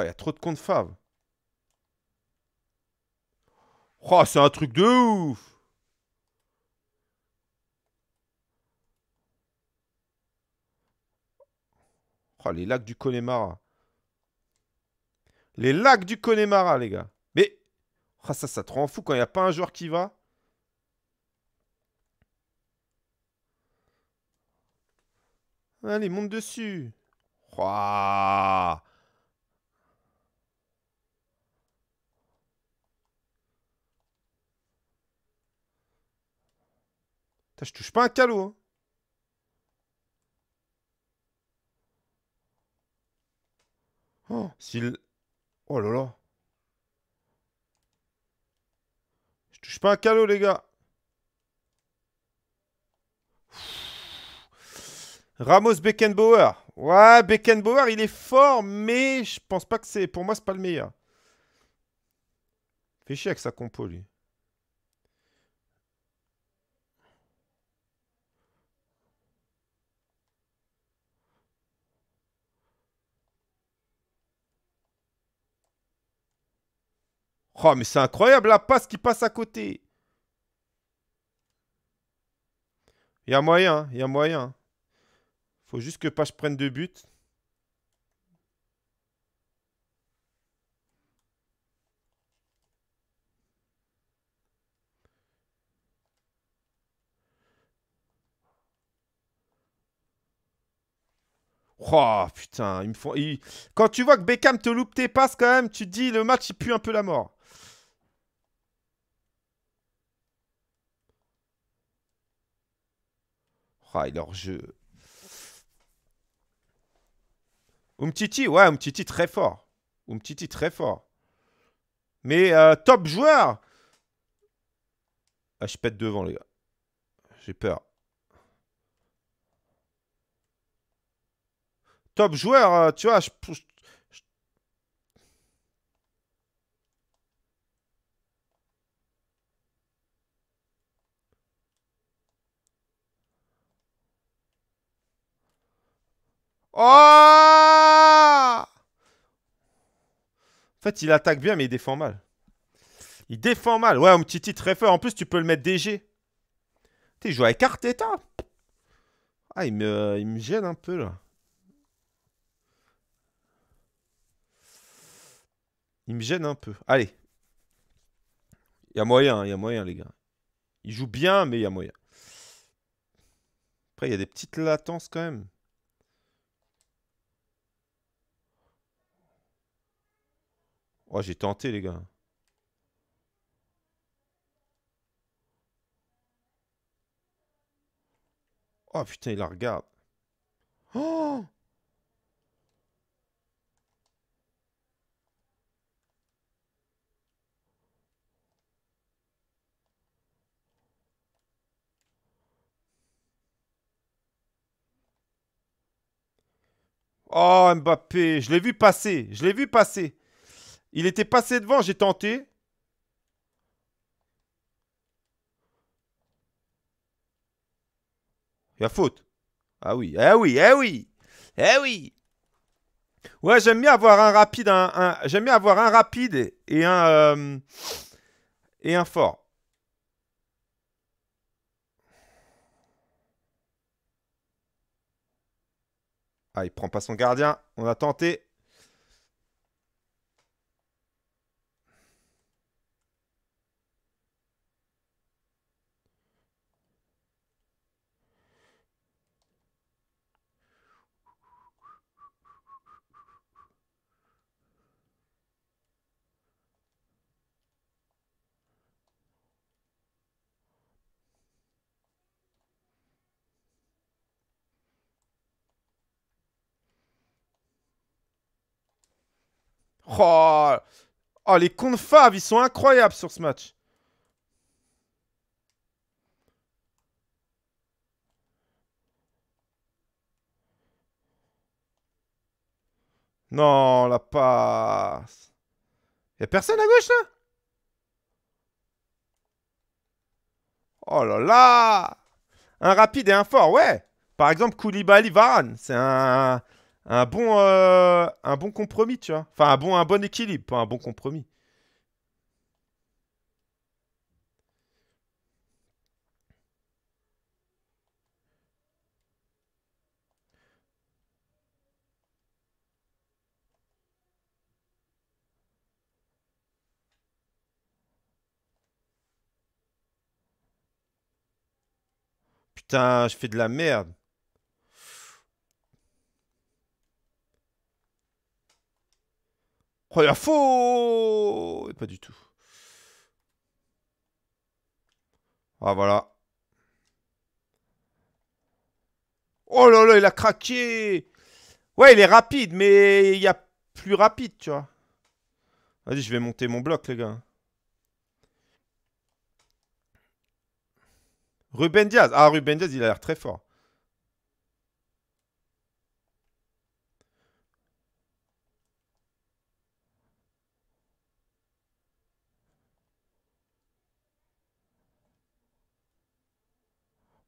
il y a trop de comptes faves Oh, c'est un truc de ouf Ah, les lacs du Connemara. Les lacs du Connemara, les gars. Mais ah, ça, ça te rend fou quand il n'y a pas un joueur qui va. Allez, monte dessus. je touche pas un calot. Hein. Oh, s'il... Oh là là. Je touche pas un calot, les gars. Ramos Beckenbauer. Ouais, Beckenbauer, il est fort, mais je pense pas que c'est... Pour moi, c'est pas le meilleur. Fais chier avec sa compo, lui. Oh, mais c'est incroyable la passe qui passe à côté. Il y a moyen, il y a moyen. Faut juste que je prenne deux buts. Oh putain, ils me Quand tu vois que Beckham te loupe tes passes quand même, tu te dis le match il pue un peu la mort. Ah, oh, jeu. Umtiti, ouais, Umtiti très fort. Umtiti très fort. Mais euh, top joueur Ah, je pète devant, les gars. J'ai peur. Top joueur, euh, tu vois, je, Oh En fait, il attaque bien, mais il défend mal. Il défend mal. Ouais, petit très fort. En plus, tu peux le mettre DG. Tu joue avec Arteta. Ah, il me, euh, il me gêne un peu, là. Il me gêne un peu. Allez. Il y a moyen, hein, il y a moyen, les gars. Il joue bien, mais il y a moyen. Après, il y a des petites latences quand même. Oh, j'ai tenté, les gars. Oh putain, il la regarde. Oh Oh Mbappé, je l'ai vu passer, je l'ai vu passer. Il était passé devant, j'ai tenté. Il y a faute. Ah oui, ah oui, ah oui, ah oui. Ouais, j'aime bien avoir un rapide, j'aime bien avoir un rapide et un euh, et un fort. Ah, il prend pas son gardien. On a tenté. Oh. oh, les cons ils sont incroyables sur ce match. Non, la passe. Y'a personne à gauche là Oh là là Un rapide et un fort, ouais. Par exemple, Koulibaly Varane, c'est un un bon, euh, un bon compromis, tu vois. Enfin, un bon, un bon équilibre, pas un bon compromis. Putain, je fais de la merde. Oh, a faux Pas du tout. Ah, voilà. Oh là là, il a craqué Ouais, il est rapide, mais il y a plus rapide, tu vois. Vas-y, je vais monter mon bloc, les gars. Ruben Diaz. Ah, Ruben Diaz, il a l'air très fort.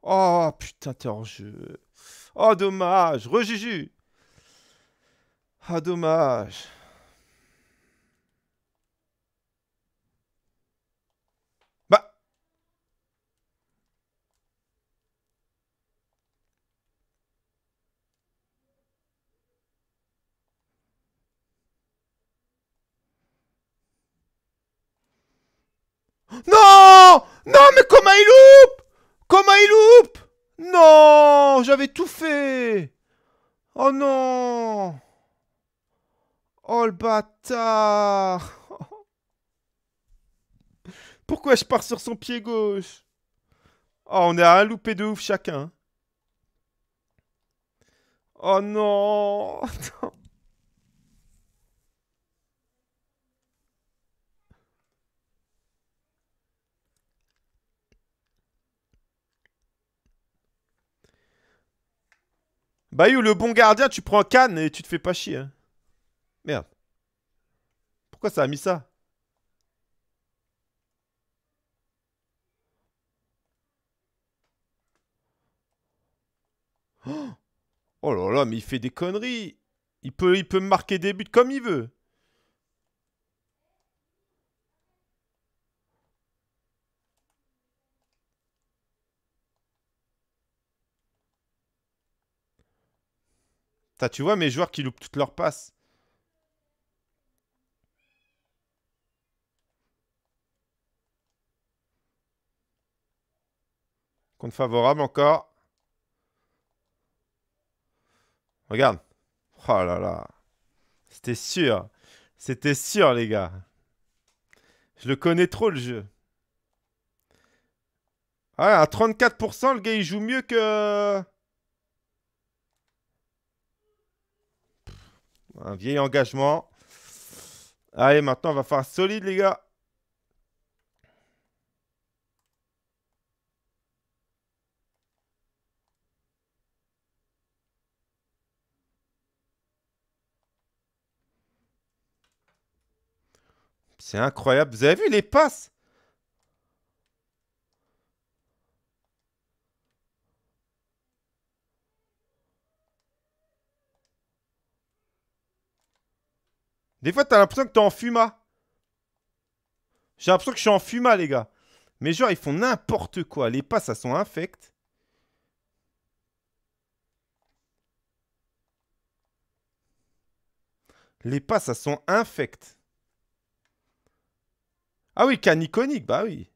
Oh putain, t'es en jeu. Oh dommage, rejuju. Ah dommage. Oh non Oh le bâtard *laughs* Pourquoi je pars sur son pied gauche Oh, on est à un loupé de ouf chacun. Oh non, *laughs* non. Bayou, le bon gardien, tu prends canne et tu te fais pas chier. Hein. Merde. Pourquoi ça a mis ça oh! oh là là, mais il fait des conneries. Il peut, il peut marquer des buts comme il veut. tu vois mes joueurs qui loupent toutes leurs passes. Compte favorable encore. Regarde. Oh là là. C'était sûr. C'était sûr, les gars. Je le connais trop, le jeu. à 34%, le gars, il joue mieux que... Un vieil engagement. Allez, maintenant, on va faire solide, les gars. C'est incroyable. Vous avez vu les passes Des fois, t'as l'impression que t'es en fuma. J'ai l'impression que je suis en fuma, les gars. Mais genre, ils font n'importe quoi. Les pas, ça sont infectes. Les pas, ça sont infectes. Ah oui, caniconique, bah oui.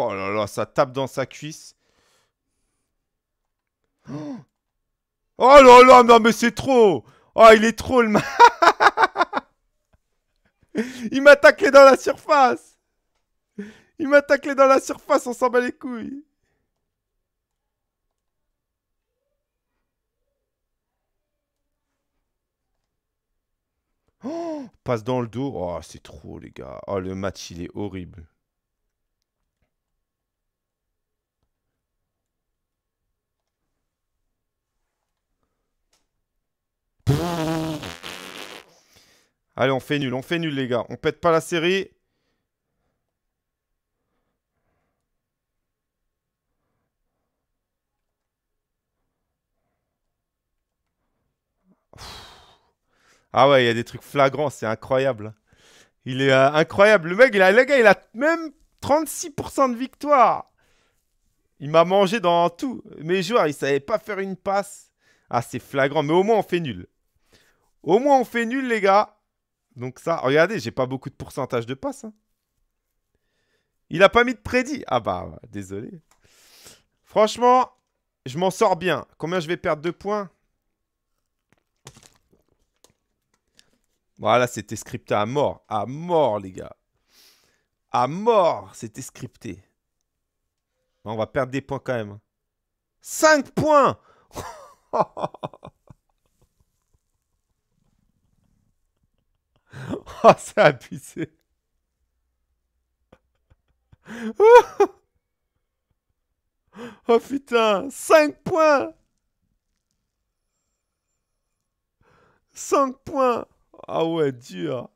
Oh là là, ça tape dans sa cuisse. *gasps* Oh, là là, non mais c'est trop Oh, il est trop le... *laughs* il m'attaquait dans la surface Il m'attaquait dans la surface, on s'en bat les couilles *gasps* passe dans le dos. Oh, c'est trop, les gars. Oh, le match, il est horrible. Allez, on fait nul, on fait nul, les gars. On pète pas la série. Ah ouais, il y a des trucs flagrants, c'est incroyable. Il est euh, incroyable. Le mec, il a, les gars, il a même 36% de victoire. Il m'a mangé dans tout. Mes joueurs, ils savaient pas faire une passe. Ah, c'est flagrant. Mais au moins, on fait nul. Au moins, on fait nul, les gars. Donc ça, regardez, j'ai pas beaucoup de pourcentage de passe. Hein. Il a pas mis de prédit. Ah bah, désolé. Franchement, je m'en sors bien. Combien je vais perdre de points Voilà, c'était scripté à mort. À mort, les gars. À mort, c'était scripté. Bah, on va perdre des points quand même. 5 hein. points *laughs* *laughs* Oh, c'est abusé. *laughs* Oh putain, 5 points 5 points Ah ouais, dur.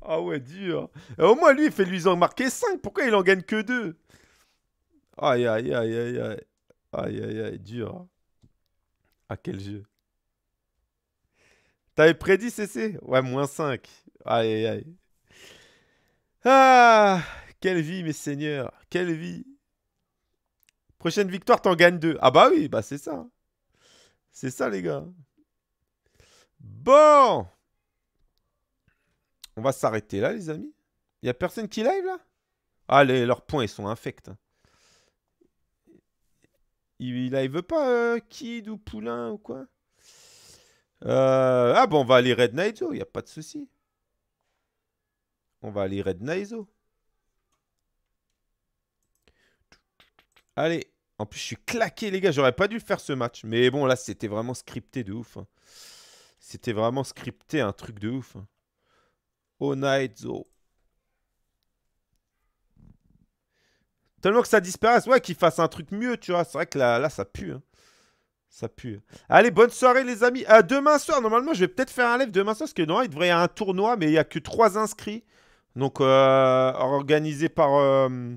Ah ouais, dur. Et au moins, lui, il fait lui en marquer 5. Pourquoi il en gagne que 2 Aïe, aïe, aïe, aïe, aïe. Aïe, aïe, aïe, dur. à ah, quel jeu. T'avais prédit CC Ouais, moins 5. Aïe, aïe, aïe. Ah Quelle vie, mes seigneurs Quelle vie Prochaine victoire, t'en gagnes deux. Ah bah oui, bah c'est ça. C'est ça, les gars. Bon On va s'arrêter là, les amis. Il a personne qui live, là Ah, leurs points, ils sont infects. Hein. Il live pas euh, Kid ou Poulain ou quoi euh, ah bon, on va aller Red Naizo, oh, il n'y a pas de souci. On va aller Red Naizo. Oh. Allez, en plus je suis claqué les gars, j'aurais pas dû faire ce match. Mais bon là c'était vraiment scripté de ouf. Hein. C'était vraiment scripté, un truc de ouf. Hein. Oh, Naizo. Oh. Tellement que ça disparaisse, ouais, qu'il fasse un truc mieux, tu vois. C'est vrai que là, là ça pue. Hein. Ça pue. Allez, bonne soirée les amis. À euh, demain soir, normalement, je vais peut-être faire un live demain soir parce que normalement, il devrait y avoir un tournoi, mais il n'y a que trois inscrits. Donc, euh, organisé par euh,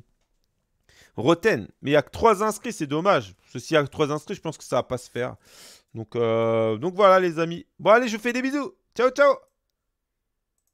Roten. Mais il n'y a que trois inscrits, c'est dommage. Ceci a que 3 inscrits, je pense que ça va pas se faire. Donc, donc voilà les amis. Bon, allez, je vous fais des bisous. Ciao, ciao